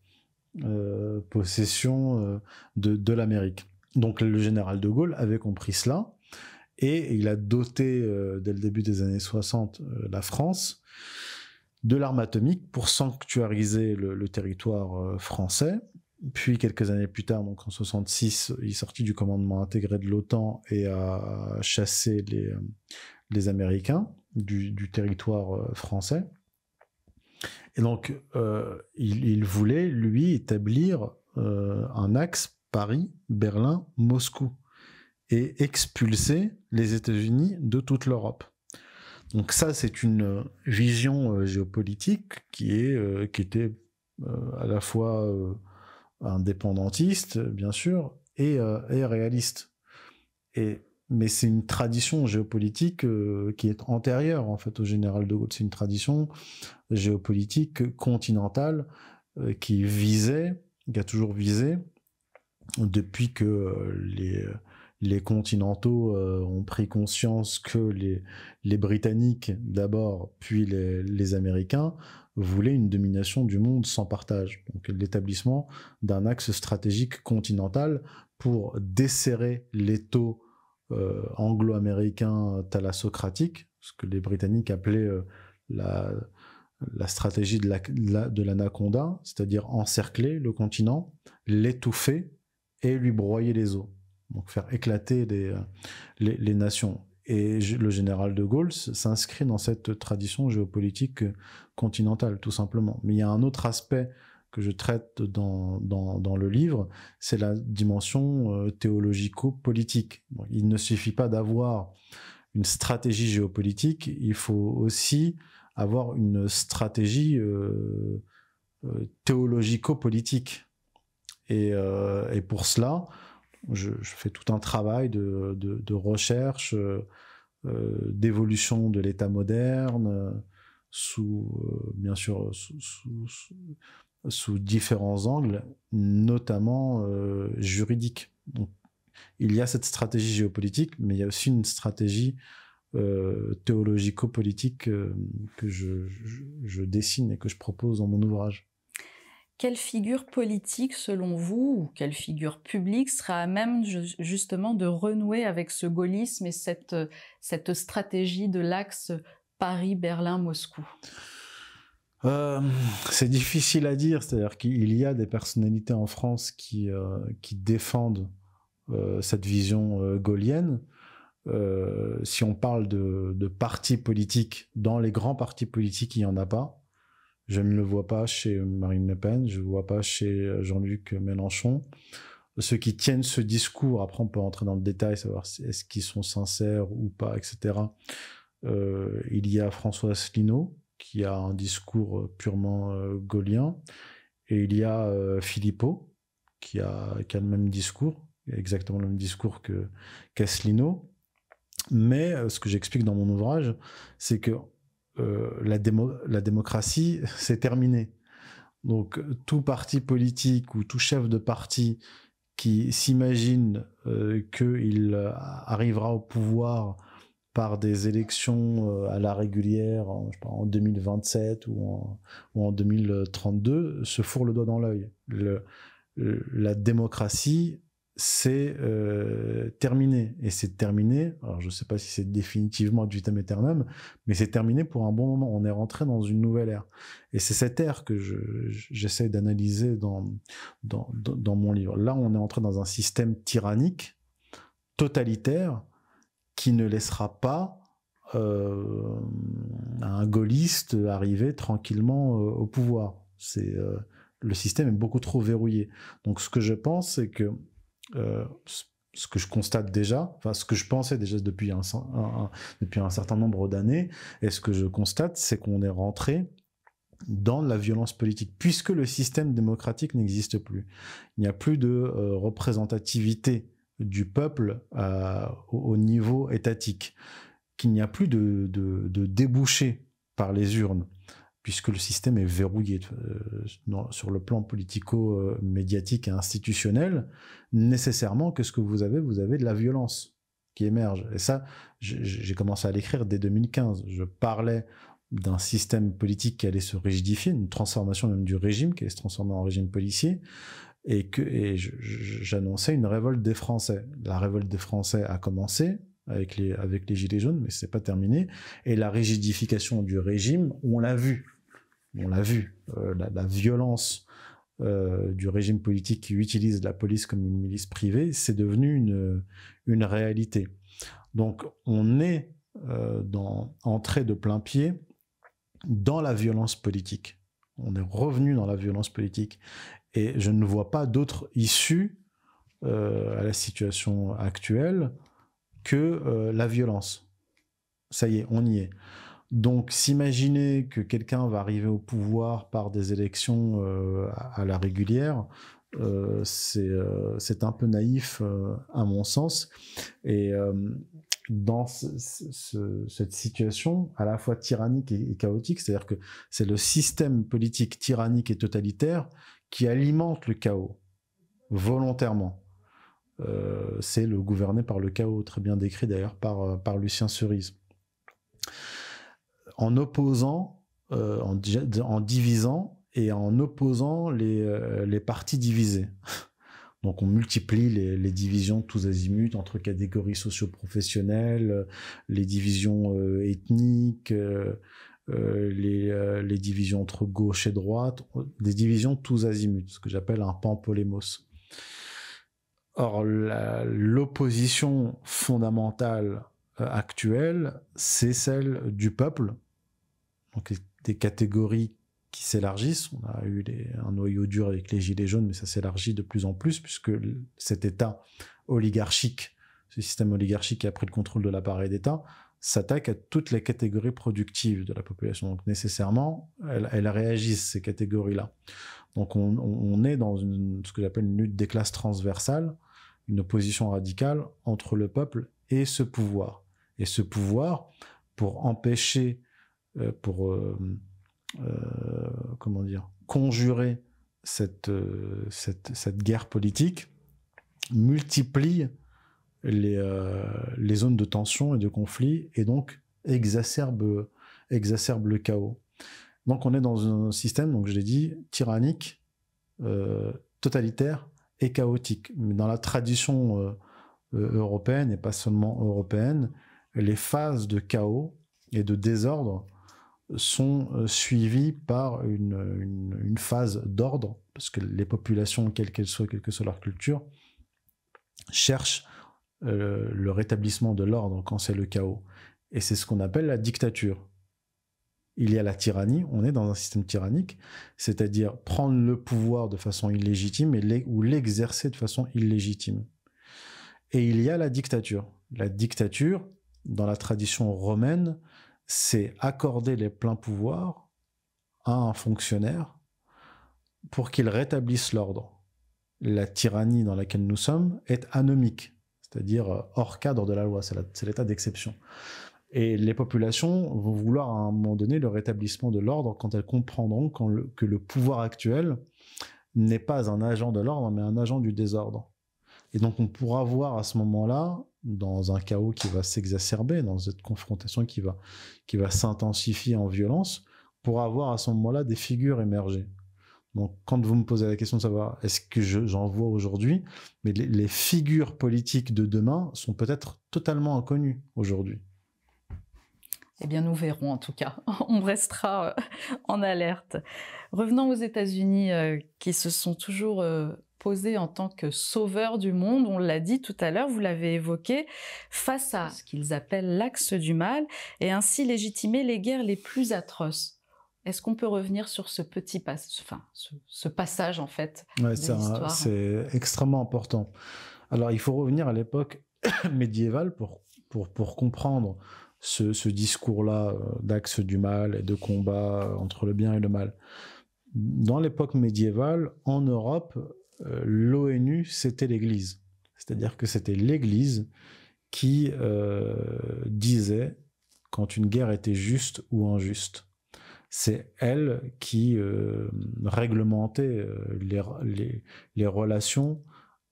euh, possession euh, de, l'Amérique. Donc le général de Gaulle avait compris cela et il a doté euh, dès le début des années 60 la France de l'arme atomique pour sanctuariser le, territoire français. Puis quelques années plus tard, donc en 66, il sortit du commandement intégré de l'OTAN et a chassé les, Américains du territoire français. Et donc, euh, il, voulait, lui, établir euh, un axe Paris, Berlin, Moscou, et expulser les États-Unis de toute l'Europe. Donc ça, c'est une vision euh, géopolitique qui, est, qui était à la fois indépendantiste, bien sûr, et, réaliste. Et mais c'est une tradition géopolitique euh, qui est antérieure en fait au général de Gaulle. C'est une tradition géopolitique continentale euh, qui visait, qui a toujours visé, depuis que euh, les continentaux ont pris conscience que les, Britanniques d'abord, puis les, les Américains, voulaient une domination du monde sans partage. Donc l'établissement d'un axe stratégique continental pour desserrer les taux euh, anglo-américain thalassocratique, ce que les Britanniques appelaient euh, la, stratégie de l'anaconda, la, c'est-à-dire encercler le continent, l'étouffer et lui broyer les os, donc faire éclater les, euh, les nations. Et le général de Gaulle s'inscrit dans cette tradition géopolitique continentale, tout simplement. Mais il y a un autre aspect que je traite dans, le livre, c'est la dimension euh, théologico-politique. il ne suffit pas d'avoir une stratégie géopolitique, il faut aussi avoir une stratégie euh, euh, théologico-politique. Et, pour cela, je, fais tout un travail de, recherche, d'évolution de l'État moderne, sous, bien sûr, sous, sous différents angles, notamment euh, juridiques. il y a cette stratégie géopolitique, mais il y a aussi une stratégie euh, théologico-politique euh, que je, dessine et que je propose dans mon ouvrage. Quelle figure politique, selon vous, ou quelle figure publique sera à même justement de renouer avec ce gaullisme et cette stratégie de l'axe Paris-Berlin-Moscou euh, c'est difficile à dire, c'est-à-dire qu'il y a des personnalités en France qui, euh, qui défendent euh, cette vision gaulienne. si on parle de, de, partis politiques, dans les grands partis politiques, il n'y en a pas. Je ne le vois pas chez Marine Le Pen, je ne le vois pas chez Jean-Luc Mélenchon. Ceux qui tiennent ce discours, après on peut entrer dans le détail, savoir est-ce qu'ils sont sincères ou pas, etc. il y a François Asselineau, qui a un discours euh, purement euh, gaulien, et il y a euh, Filippo, qui a, qui a le même discours, exactement le même discours que Caslino. Mais ce que j'explique dans mon ouvrage, c'est que la, démocratie, c'est terminé. Donc tout parti politique ou tout chef de parti qui s'imagine qu'il arrivera au pouvoir par des élections euh, à la régulière en, 2027 ou en, ou 2032 se fourre le doigt dans l'œil. la démocratie, c'est euh, terminé. Et c'est terminé, alors je ne sais pas si c'est définitivement du vitam éternel, mais c'est terminé pour un bon moment. On est rentré dans une nouvelle ère. Et c'est cette ère que j'essaie d'analyser dans, dans, mon livre. Là, on est entré dans un système tyrannique, totalitaire, qui ne laissera pas euh, un gaulliste arriver tranquillement euh, au pouvoir. C'est euh, le système est beaucoup trop verrouillé. Donc ce que je pense, c'est que ce que je constate déjà, enfin ce que je pensais déjà depuis un, depuis un certain nombre d'années, et ce que je constate, c'est qu'on est rentré dans la violence politique, puisque le système démocratique n'existe plus. Il n'y a plus de représentativité du peuple euh, au niveau étatique, qu'il n'y a plus de, débouchés par les urnes, puisque le système est verrouillé euh, sur le plan politico-médiatique euh, et institutionnel, nécessairement, que ce que vous avez, vous avez de la violence qui émerge. Et ça, j'ai commencé à l'écrire dès 2015. Je parlais d'un système politique qui allait se rigidifier, une transformation même du régime qui allait se transformer en régime policier, et que et j'annonçais une révolte des Français. La révolte des Français a commencé avec les avec les gilets jaunes, mais c'est pas terminé. Et la rigidification du régime, on l'a vu, on l'a vu, euh, la, violence euh, du régime politique qui utilise la police comme une milice privée, c'est devenu une une réalité. Donc on est euh, dans entré de plein pied dans la violence politique. On est revenu dans la violence politique. Et je ne vois pas d'autre issue euh, à la situation actuelle que euh, la violence. Ça y est, on y est. Donc s'imaginer que quelqu'un va arriver au pouvoir par des élections euh, à, la régulière, c'est un peu naïf à mon sens. Et dans cette situation à la fois tyrannique et chaotique, c'est-à-dire que c'est le système politique tyrannique et totalitaire qui alimente le chaos volontairement. Euh, c'est le gouverné par le chaos, très bien décrit d'ailleurs par, euh, par Lucien Cerise. En opposant, euh, en, divisant et en opposant les, les parties divisées. Donc on multiplie les, divisions tous azimuts entre catégories socioprofessionnelles, les divisions ethniques, euh, euh, les, divisions entre gauche et droite, des divisions tous azimuts, ce que j'appelle un pampolémos. Or, l'opposition fondamentale euh, actuelle, c'est celle du peuple, donc des catégories qui s'élargissent. On a eu un noyau dur avec les gilets jaunes, mais ça s'élargit de plus en plus puisque cet État oligarchique, ce système oligarchique qui a pris le contrôle de l'appareil d'État, s'attaque à toutes les catégories productives de la population. Donc nécessairement, elles, réagissent, ces catégories-là. Donc on, est dans une, ce que j'appelle une lutte des classes transversales, une opposition radicale entre le peuple et ce pouvoir. Et ce pouvoir, pour empêcher, euh, pour, euh, euh, comment dire, conjurer cette, cette, cette guerre politique, multiplie les, euh, les zones de tension et de conflit et donc exacerbe, exacerbe le chaos. Donc on est dans un système, donc je l'ai dit, tyrannique, euh, totalitaire et chaotique. Mais dans la tradition euh, européenne et pas seulement européenne, les phases de chaos et de désordre sont suivies par une, une, une phase d'ordre, parce que les populations, quelles qu'elles soient, quelle que soit leur culture, cherchent euh, le rétablissement de l'ordre quand c'est le chaos. Et c'est ce qu'on appelle la dictature. Il y a la tyrannie, on est dans un système tyrannique, c'est-à-dire prendre le pouvoir de façon illégitime ou l'exercer de façon illégitime. Et il y a la dictature. La dictature, dans la tradition romaine, c'est accorder les pleins pouvoirs à un fonctionnaire pour qu'il rétablisse l'ordre. La tyrannie dans laquelle nous sommes est anomique c'est-à-dire euh, hors cadre de la loi, c'est l'état d'exception. Et les populations vont vouloir à un moment donné le rétablissement de l'ordre quand elles comprendront que le pouvoir actuel n'est pas un agent de l'ordre, mais un agent du désordre. Et donc on pourra voir à ce moment-là, dans un chaos qui va s'exacerber, dans cette confrontation qui va, qui va s'intensifier en violence, on pourra voir à ce moment-là des figures émerger. Donc, quand vous me posez la question de savoir est-ce que j'en vois aujourd'hui, mais les, les, figures politiques de demain sont peut-être totalement inconnues aujourd'hui. Eh bien, nous verrons en tout cas. On restera euh, en alerte. Revenons aux États-Unis, euh, qui se sont toujours euh, posés en tant que sauveurs du monde. On l'a dit tout à l'heure, vous l'avez évoqué, face à ce qu'ils appellent l'axe du mal, et ainsi légitimer les guerres les plus atroces est-ce qu'on peut revenir sur ce petit enfin, ce, passage en fait C'est extrêmement important. Alors, il faut revenir à l'époque médiévale pour, pour, comprendre ce, discours-là euh, d'axe du mal et de combat euh, entre le bien et le mal. Dans l'époque médiévale, en Europe, euh, l'ONU, c'était l'Église. C'est-à-dire que c'était l'Église qui disait quand une guerre était juste ou injuste c'est elle qui euh, réglementait euh, les, relations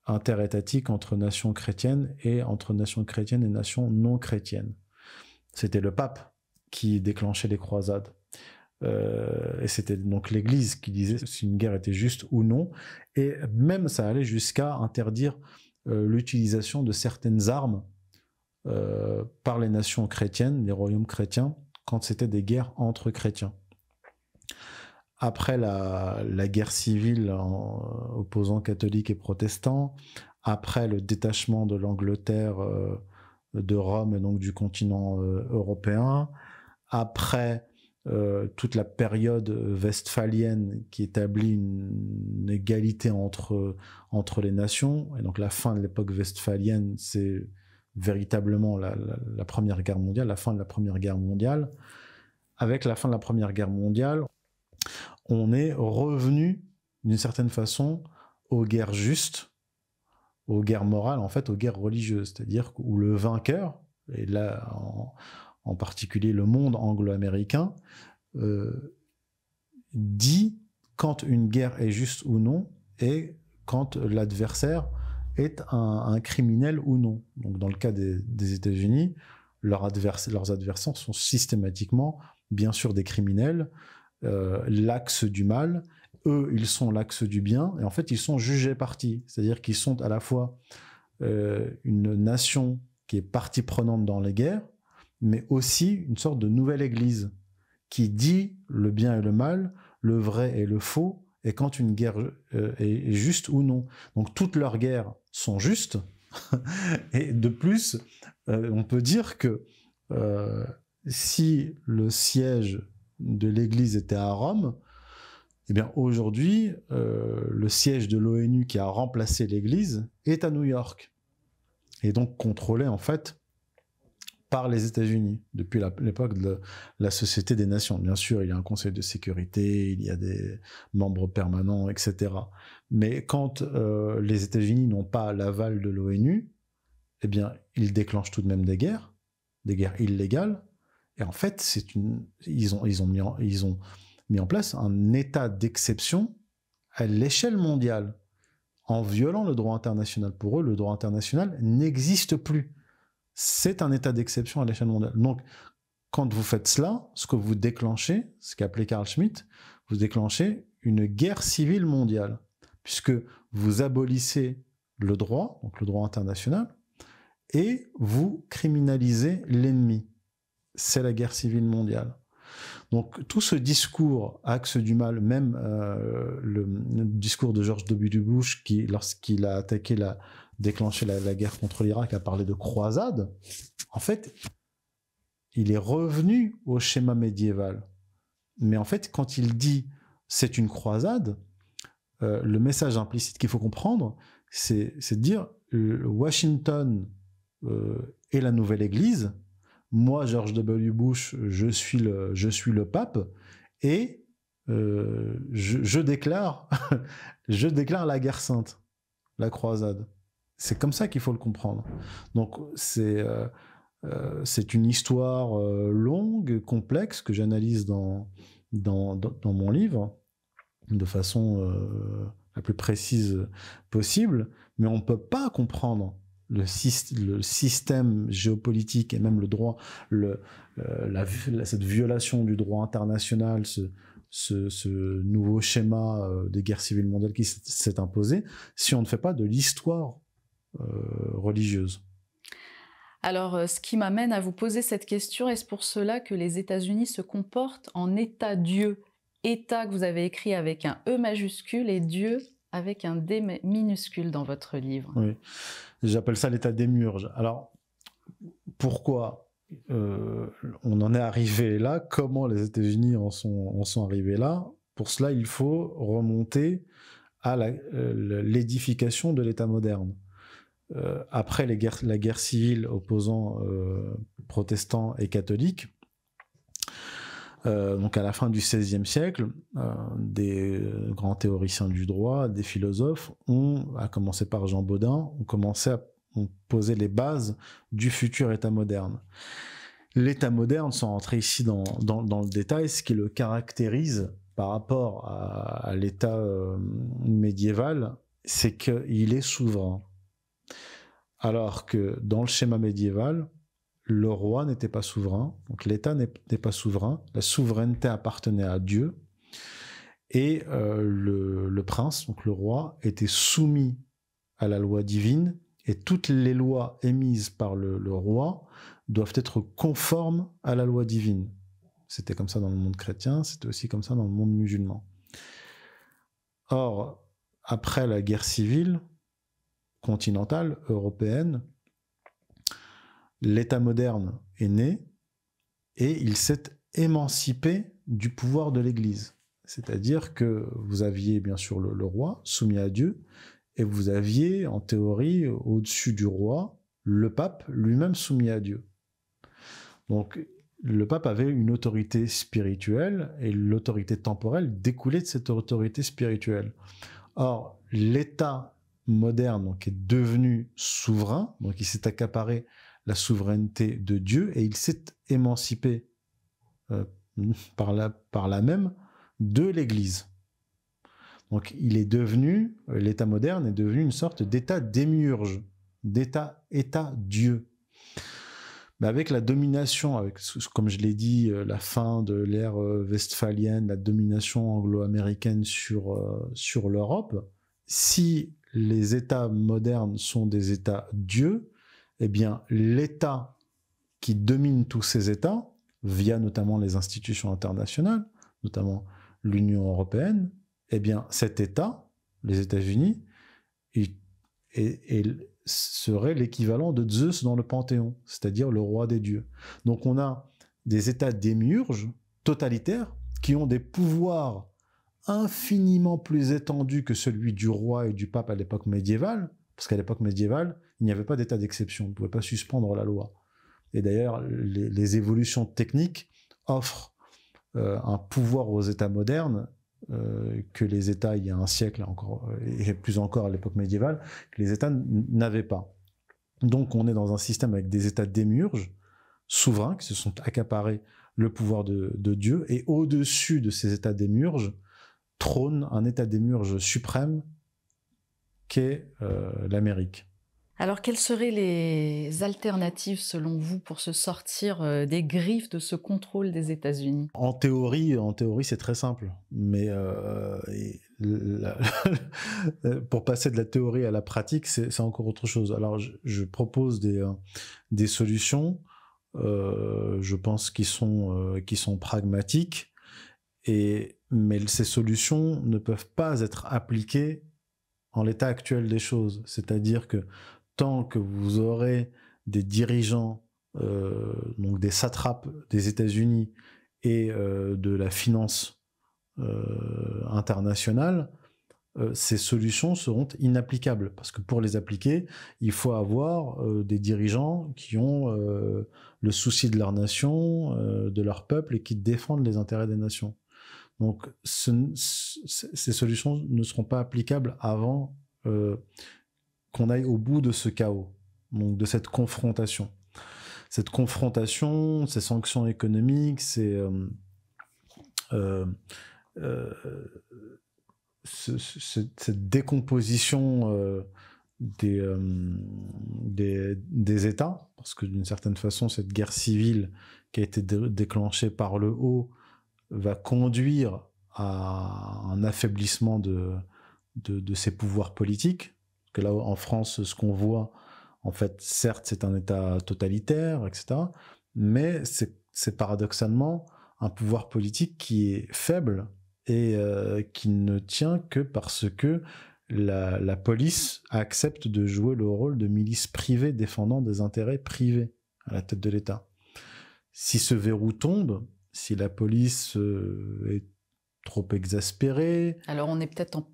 interétatiques entre nations chrétiennes et entre nations chrétiennes et nations non chrétiennes. C'était le pape qui déclenchait les croisades. Euh, et c'était donc l'Église qui disait si une guerre était juste ou non. Et même ça allait jusqu'à interdire l'utilisation de certaines armes par les nations chrétiennes, les royaumes chrétiens, quand c'était des guerres entre chrétiens après la, guerre civile en euh, opposant catholiques et protestants, après le détachement de l'Angleterre euh, de Rome et donc du continent euh, européen, après toute la période westphalienne qui établit une, égalité entre, entre les nations, et donc la fin de l'époque westphalienne, c'est véritablement la Première Guerre mondiale, la fin de la Première Guerre mondiale. Avec la fin de la Première Guerre mondiale, on est revenu d'une certaine façon aux guerres justes, aux guerres morales, en fait aux guerres religieuses, c'est-à-dire où le vainqueur, et là en, particulier le monde anglo-américain, euh, dit quand une guerre est juste ou non et quand l'adversaire est un, criminel ou non. Donc dans le cas des, États-Unis, leurs adversaires sont systématiquement bien sûr des criminels, euh, l'axe du mal, eux, ils sont l'axe du bien, et en fait, ils sont jugés partis. C'est-à-dire qu'ils sont à la fois euh, une nation qui est partie prenante dans les guerres, mais aussi une sorte de nouvelle église qui dit le bien et le mal, le vrai et le faux, et quand une guerre euh, est juste ou non. Donc toutes leurs guerres sont justes, et de plus, on peut dire que si le siège de l'Église était à Rome, eh bien aujourd'hui, euh, le siège de l'ONU qui a remplacé l'Église est à New York, et donc contrôlé en fait par les États-Unis depuis l'époque de la Société des Nations. Bien sûr, il y a un Conseil de sécurité, il y a des membres permanents, etc. Mais quand euh, les États-Unis n'ont pas l'aval de l'ONU, eh bien, ils déclenchent tout de même des guerres, des guerres illégales, et en fait, c'est une, ils ont, mis en, place un état d'exception à l'échelle mondiale en violant le droit international. Pour eux, le droit international n'existe plus. C'est un état d'exception à l'échelle mondiale. Donc, quand vous faites cela, ce que vous déclenchez, ce appelé Karl Schmitt, vous déclenchez une guerre civile mondiale, puisque vous abolissez le droit, donc le droit international, et vous criminalisez l'ennemi c'est la guerre civile mondiale. Donc tout ce discours axe du mal, même euh, le, discours de George W. Bush qui, lorsqu'il a attaqué déclenché la, guerre contre l'Irak, a parlé de croisade. En fait, il est revenu au schéma médiéval. Mais en fait, quand il dit c'est une croisade, euh, le message implicite qu'il faut comprendre, c'est de dire euh, Washington et la nouvelle Église moi, George W. Bush, je suis le, je suis le pape, et euh, je, déclare, je déclare la guerre sainte, la croisade. C'est comme ça qu'il faut le comprendre. Donc c'est euh, euh, une histoire longue, complexe que j'analyse dans, dans mon livre de façon la plus précise possible, mais on ne peut pas comprendre le, système géopolitique et même le droit, euh, cette violation du droit international, ce, nouveau schéma euh, des guerres civiles mondiales qui s'est imposé, si on ne fait pas de l'histoire euh, religieuse. Alors, ce qui m'amène à vous poser cette question, est-ce pour cela que les États-Unis se comportent en État-Dieu État que vous avez écrit avec un E majuscule et Dieu avec un D minuscule dans votre livre. Oui, j'appelle ça l'état d'émurge. Alors, pourquoi euh, on en est arrivé là Comment les États-Unis en sont, arrivés là Pour cela, il faut remonter à euh, l'édification de l'État moderne. Euh, après les la guerre civile opposant protestants et catholiques, euh, donc à la fin du XVIe siècle, euh, des euh, grands théoriciens du droit, des philosophes, ont, à commencer par Jean Baudin, ont commencé à poser les bases du futur État moderne. L'État moderne, sans rentrer ici dans, le détail, ce qui le caractérise par rapport à, l'État médiéval, c'est qu'il est souverain. Alors que dans le schéma médiéval, le roi n'était pas souverain, donc l'État n'était pas souverain, la souveraineté appartenait à Dieu, et euh, le, prince, donc le roi, était soumis à la loi divine, et toutes les lois émises par le roi doivent être conformes à la loi divine. C'était comme ça dans le monde chrétien, c'était aussi comme ça dans le monde musulman. Or, après la guerre civile continentale européenne, l'État moderne est né et il s'est émancipé du pouvoir de l'Église. C'est-à-dire que vous aviez bien sûr le, roi soumis à Dieu, et vous aviez en théorie au-dessus du roi le pape lui-même soumis à Dieu. Donc le pape avait une autorité spirituelle et l'autorité temporelle découlait de cette autorité spirituelle. Or, l'État moderne donc, est devenu souverain, donc il s'est accaparé la souveraineté de Dieu et il s'est émancipé euh, par, là, par même de l'Église. Donc il est devenu, euh, l'État moderne est devenu une sorte d'État d'émurge, d'État État Dieu. Mais avec la domination, avec, comme je l'ai dit, euh, la fin de l'ère westphalienne, la domination anglo-américaine sur, sur l'Europe, si les États modernes sont des États dieux, eh bien, l'État qui domine tous ces États, via notamment les institutions internationales, notamment l'Union européenne, eh bien, cet État, les États-Unis, serait l'équivalent de Zeus dans le Panthéon, c'est-à-dire le roi des dieux. Donc on a des États démiurges, totalitaires, qui ont des pouvoirs infiniment plus étendus que celui du roi et du pape à l'époque médiévale, parce qu'à l'époque médiévale, il n'y avait pas d'état d'exception. On ne pouvait pas suspendre la loi. Et d'ailleurs, les, évolutions techniques offrent euh, un pouvoir aux États modernes euh, que les États, il y a un siècle encore, euh, et plus encore à l'époque médiévale, que les États n'avaient pas. Donc on est dans un système avec des États d'émurges, souverains, qui se sont accaparés le pouvoir de, Dieu, et au-dessus de ces États d'émurges, trône un État démiurge suprême qu'est euh, l'Amérique. Alors, quelles seraient les alternatives selon vous pour se sortir euh, des griffes de ce contrôle des États-Unis En théorie, en théorie, c'est très simple, mais euh, pour passer de la théorie à la pratique, c'est encore autre chose. Alors, je, propose des, des solutions, je pense qui sont qui sont pragmatiques, et mais ces solutions ne peuvent pas être appliquées en l'état actuel des choses. C'est-à-dire que tant que vous aurez des dirigeants, euh, donc des satrapes des États-Unis et euh, de la finance euh, internationale, ces solutions seront inapplicables. Parce que pour les appliquer, il faut avoir des dirigeants qui ont le souci de leur nation, de leur peuple et qui défendent les intérêts des nations. Donc, ces solutions ne seront pas applicables avant euh, qu'on aille au bout de ce chaos, donc de cette confrontation. Cette confrontation, ces sanctions économiques, euh, euh, cette décomposition des, États, parce que d'une certaine façon, cette guerre civile qui a été déclenchée par le haut, va conduire à un affaiblissement de, de, ses pouvoirs politiques. que là, en France, ce qu'on voit, en fait, certes, c'est un État totalitaire, etc., mais c'est paradoxalement un pouvoir politique qui est faible et euh, qui ne tient que parce que la, police accepte de jouer le rôle de milice privée défendant des intérêts privés à la tête de l'État. Si ce verrou tombe, si la police euh, est trop exaspérée. Alors on est peut-être en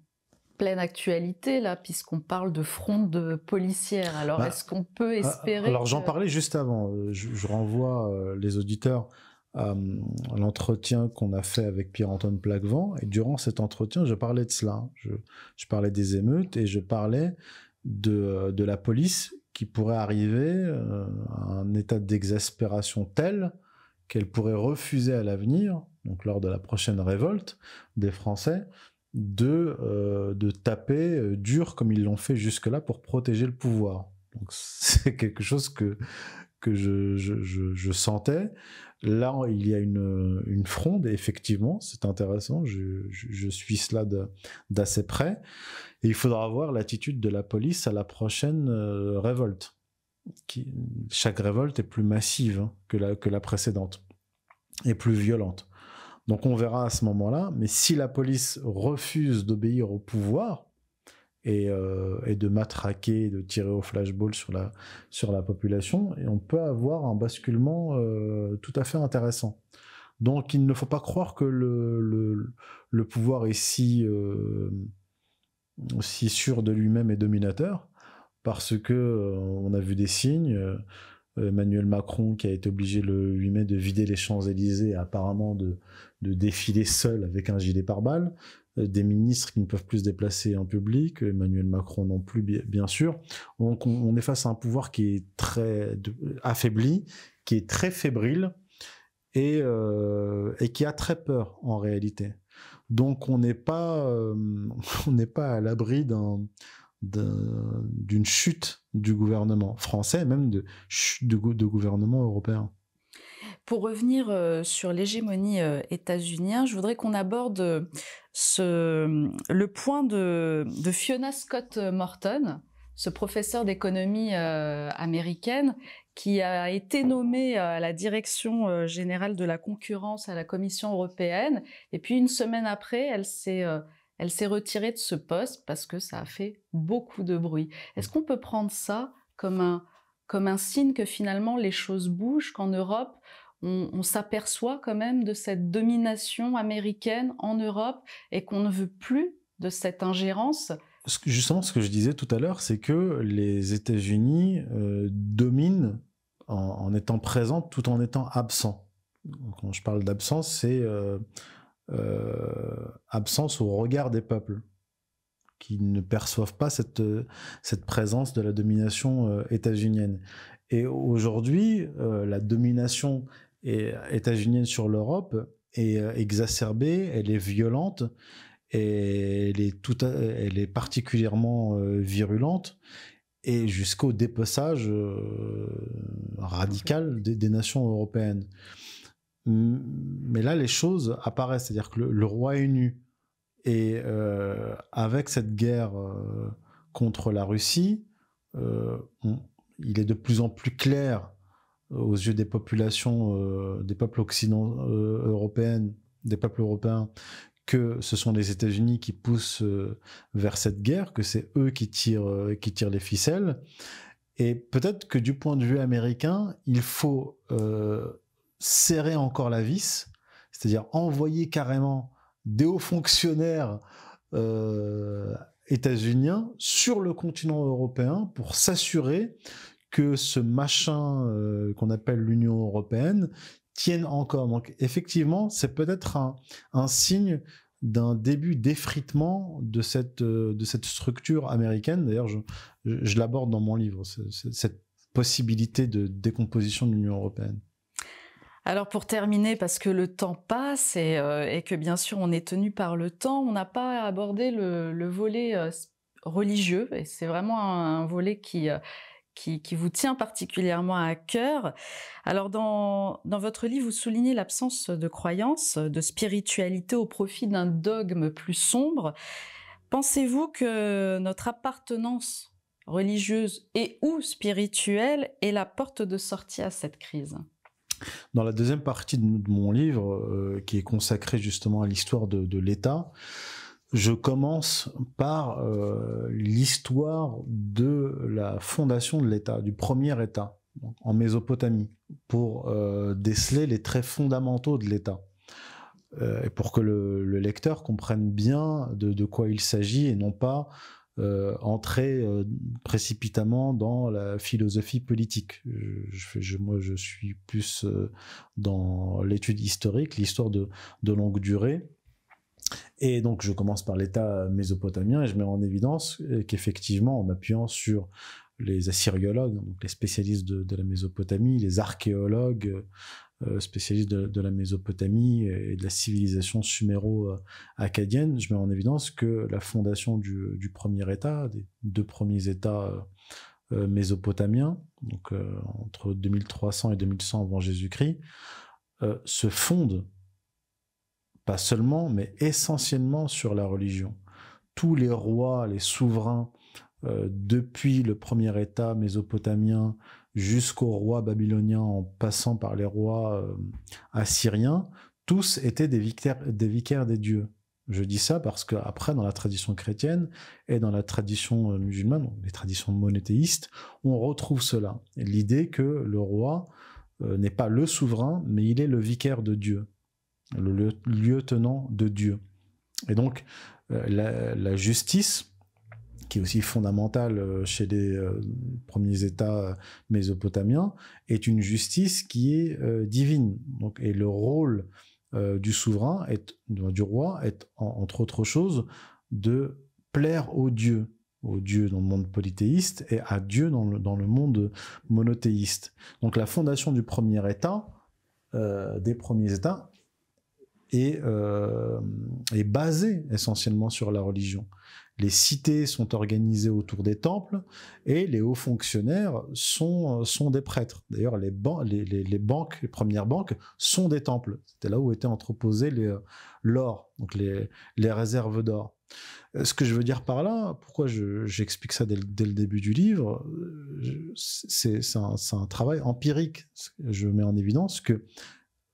pleine actualité là, puisqu'on parle de fronde policière. Alors bah, est-ce qu'on peut ah, espérer Alors j'en parlais juste avant. Euh, je, renvoie euh, les auditeurs à, l'entretien qu'on a fait avec Pierre-Antoine Plaquevent. Et durant cet entretien, je parlais de cela. Je, parlais des émeutes et je parlais de, de la police qui pourrait arriver à un état d'exaspération tel qu'elle pourrait refuser à l'avenir, donc lors de la prochaine révolte des Français, de, euh, de taper euh, dur comme ils l'ont fait jusque-là pour protéger le pouvoir. Donc c'est quelque chose que, que je, sentais. Là, il y a une, fronde, et effectivement, c'est intéressant, je, suis cela d'assez près. Et il faudra voir l'attitude de la police à la prochaine euh, révolte chaque révolte est plus massive hein, que, la, précédente et plus violente. Donc on verra à ce moment-là, mais si la police refuse d'obéir au pouvoir et, euh, de matraquer, de tirer au flashball sur la, sur la population, on peut avoir un basculement euh, tout à fait intéressant. Donc il ne faut pas croire que le, pouvoir est euh, si sûr de lui-même et dominateur parce que euh, on a vu des signes. Euh, Emmanuel Macron qui a été obligé le 8 mai de vider les Champs-Élysées, apparemment de, de, défiler seul avec un gilet pare-balles, euh, des ministres qui ne peuvent plus se déplacer en public, Emmanuel Macron non plus bien sûr. on, est face à un pouvoir qui est très affaibli, qui est très fébrile et, et qui a très peur en réalité. Donc on n'est pas, on n'est pas à l'abri d'un d'une chute du gouvernement français, même de chute de, gouvernement européen. Pour revenir euh, sur l'hégémonie euh, états unien je voudrais qu'on aborde euh, ce, le point de, de, Fiona Scott Morton, ce professeur d'économie américaine qui a été nommé à la direction générale de la concurrence à la Commission européenne. Et puis une semaine après, elle s'est elle s'est retirée de ce poste parce que ça a fait beaucoup de bruit. Est-ce qu'on peut prendre ça comme un, comme un signe que finalement les choses bougent, qu'en Europe, on, s'aperçoit quand même de cette domination américaine en Europe et qu'on ne veut plus de cette ingérence Justement, ce que je disais tout à l'heure, c'est que les États-Unis euh, dominent en, étant présents tout en étant absents. Quand je parle d'absence, c'est... Euh, euh, absence au regard des peuples qui ne perçoivent pas cette, euh, cette présence de la domination euh, états-unienne. Et aujourd'hui, la domination états-unienne sur l'Europe est exacerbée, elle est violente, et elle est, tout, elle est particulièrement virulente et jusqu'au dépeçage radical des nations européennes. Mais là, les choses apparaissent. C'est-à-dire que le, roi est nu. Et euh, avec cette guerre euh, contre la Russie, euh, il est de plus en plus clair aux yeux des populations, des peuples occidentaux européennes, des peuples européens, que ce sont les États-Unis qui poussent vers cette guerre, que c'est eux qui tirent, qui tirent les ficelles. Et peut-être que du point de vue américain, il faut serrer encore la vis, c'est-à-dire envoyer carrément des hauts fonctionnaires euh, états-uniens sur le continent européen pour s'assurer que ce machin euh, qu'on appelle l'Union européenne tienne encore. Donc effectivement, c'est peut-être un, signe d'un début d'effritement de cette, structure américaine. D'ailleurs, je l'aborde dans mon livre, cette possibilité de décomposition de l'Union européenne. Alors pour terminer, parce que le temps passe euh, et, que bien sûr on est tenu par le temps, on n'a pas abordé le, volet euh, religieux et c'est vraiment un, volet euh, qui, vous tient particulièrement à cœur. Alors dans, dans votre livre, vous soulignez l'absence de croyance, de spiritualité au profit d'un dogme plus sombre. Pensez-vous que notre appartenance religieuse et ou spirituelle est la porte de sortie à cette crise dans la deuxième partie de, mon livre, euh, qui est consacrée justement à l'histoire de, l'État, je commence par euh, l'histoire de la fondation de l'État, du premier État, en Mésopotamie, pour euh, déceler les traits fondamentaux de l'État. et pour que le, lecteur comprenne bien de quoi il s'agit et non pas euh, entrer euh, précipitamment dans la philosophie politique. Je, je, moi, je suis plus euh, dans l'étude historique, l'histoire de, longue durée. Et donc, je commence par l'État mésopotamien et je mets en évidence qu'effectivement, en appuyant sur les assyriologues, donc les spécialistes de, de la Mésopotamie, les archéologues, euh, spécialiste de, la Mésopotamie et de la civilisation suméro-acadienne, je mets en évidence que la fondation du, du premier État, des deux premiers États euh, euh, mésopotamiens, donc entre 2300 et 2100 avant Jésus-Christ, se fonde pas seulement, mais essentiellement sur la religion. Tous les rois, les souverains, depuis le premier État mésopotamien Jusqu'au roi babylonien, en passant par les rois euh, assyriens, tous étaient des vicaires, des dieux. Je dis ça parce que après, dans la tradition chrétienne et dans la tradition euh, musulmane, les traditions monothéistes, on retrouve cela. L'idée que le roi euh, n'est pas le souverain, mais il est le vicaire de Dieu, le lieutenant de Dieu. Et donc, la, justice qui est aussi fondamentale euh, chez les euh, premiers États euh, mésopotamiens, est une justice qui est divine. Donc, et le rôle du souverain, est, du roi, est entre autres choses de plaire aux dieux aux dieux dans le monde polythéiste et à Dieu dans le, dans le monde monothéiste. Donc la fondation du premier État, des premiers États, est basée essentiellement sur la religion les cités sont organisées autour des temples et les hauts fonctionnaires sont, euh, des prêtres. D'ailleurs, les, banques, les premières banques, sont des temples. C'était là où étaient entreposés euh, l'or, donc les, réserves d'or. Euh, ce que je veux dire par là, pourquoi j'explique ça dès le, début du livre, c'est un travail empirique. Je mets en évidence que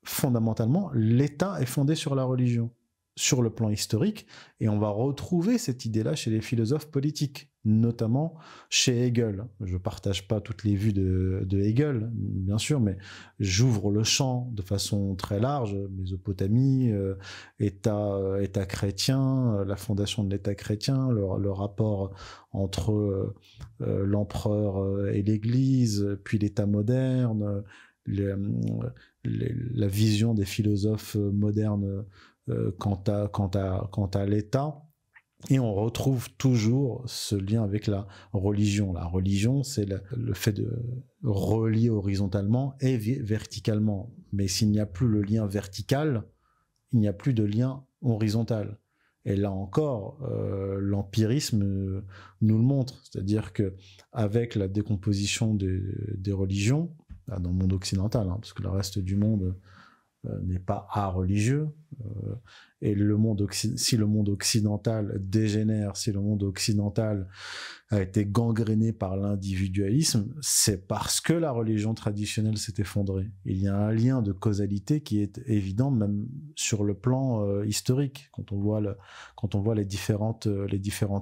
fondamentalement, l'État est fondé sur la religion sur le plan historique, et on va retrouver cette idée-là chez les philosophes politiques, notamment chez Hegel. Je ne partage pas toutes les vues de, Hegel, bien sûr, mais j'ouvre le champ de façon très large, Mésopotamie, euh, état, euh, état, chrétien, euh, la fondation de l'État chrétien, le, rapport entre l'empereur et l'Église, puis l'État moderne, la vision des philosophes modernes euh, quant à, l'État. Et on retrouve toujours ce lien avec la religion. La religion, c'est le, fait de relier horizontalement et verticalement. Mais s'il n'y a plus le lien vertical, il n'y a plus de lien horizontal. Et là encore, euh, l'empirisme nous le montre, c'est-à-dire que avec la décomposition des religions ah, dans le monde occidental, hein, parce que le reste du monde euh, n'est pas a religieux. Euh, et si le monde occidental dégénère, si le monde occidental a été gangréné par l'individualisme, c'est parce que la religion traditionnelle s'est effondrée. Il y a un lien de causalité qui est évident même sur le plan euh, historique quand on voit les différentes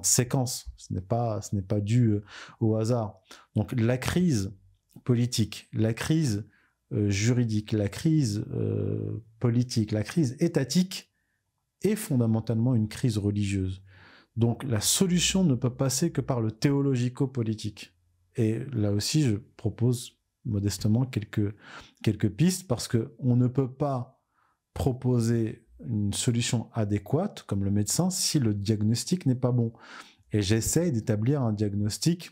séquences. ce n'est pas dû au hasard. Donc la crise politique, la crise euh, juridique, la crise euh, politique, la crise étatique est fondamentalement une crise religieuse. Donc la solution ne peut passer que par le théologico-politique. Et là aussi, je propose modestement quelques, quelques pistes parce qu'on ne peut pas proposer une solution adéquate, comme le médecin, si le diagnostic n'est pas bon. Et j'essaie d'établir un diagnostic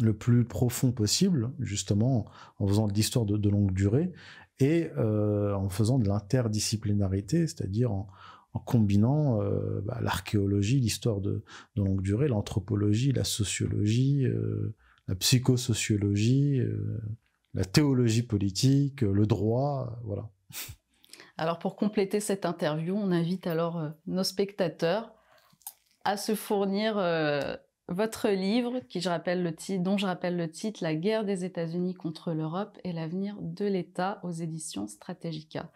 le plus profond possible, justement en faisant de l'histoire de, longue durée et euh, en faisant de l'interdisciplinarité, c'est-à-dire en, combinant euh, bah, l'archéologie, l'histoire de, longue durée, l'anthropologie, la sociologie, euh, la psychosociologie, la théologie politique, le droit, voilà. Alors pour compléter cette interview, on invite alors nos spectateurs à se fournir votre livre, dont je rappelle le titre, La guerre des États-Unis contre l'Europe et l'avenir de l'État aux éditions Strategica.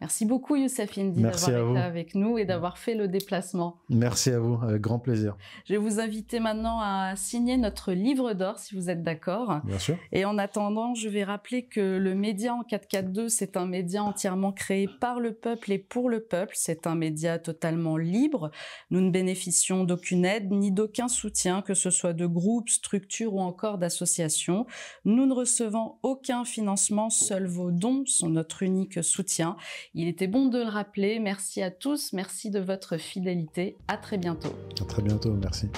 Merci beaucoup, Youssef Indi, d'avoir été avec nous et d'avoir fait le déplacement. Merci à vous, avec grand plaisir. Je vais vous inviter maintenant à signer notre livre d'or, si vous êtes d'accord. Bien sûr. Et en attendant, je vais rappeler que le média en 442, c'est un média entièrement créé par le peuple et pour le peuple. C'est un média totalement libre. Nous ne bénéficions d'aucune aide ni d'aucun soutien, que ce soit de groupes, structures ou encore d'associations. Nous ne recevons aucun financement, seuls vos dons sont notre unique soutien. Il était bon de le rappeler. Merci à tous. Merci de votre fidélité. À très bientôt. À très bientôt. Merci.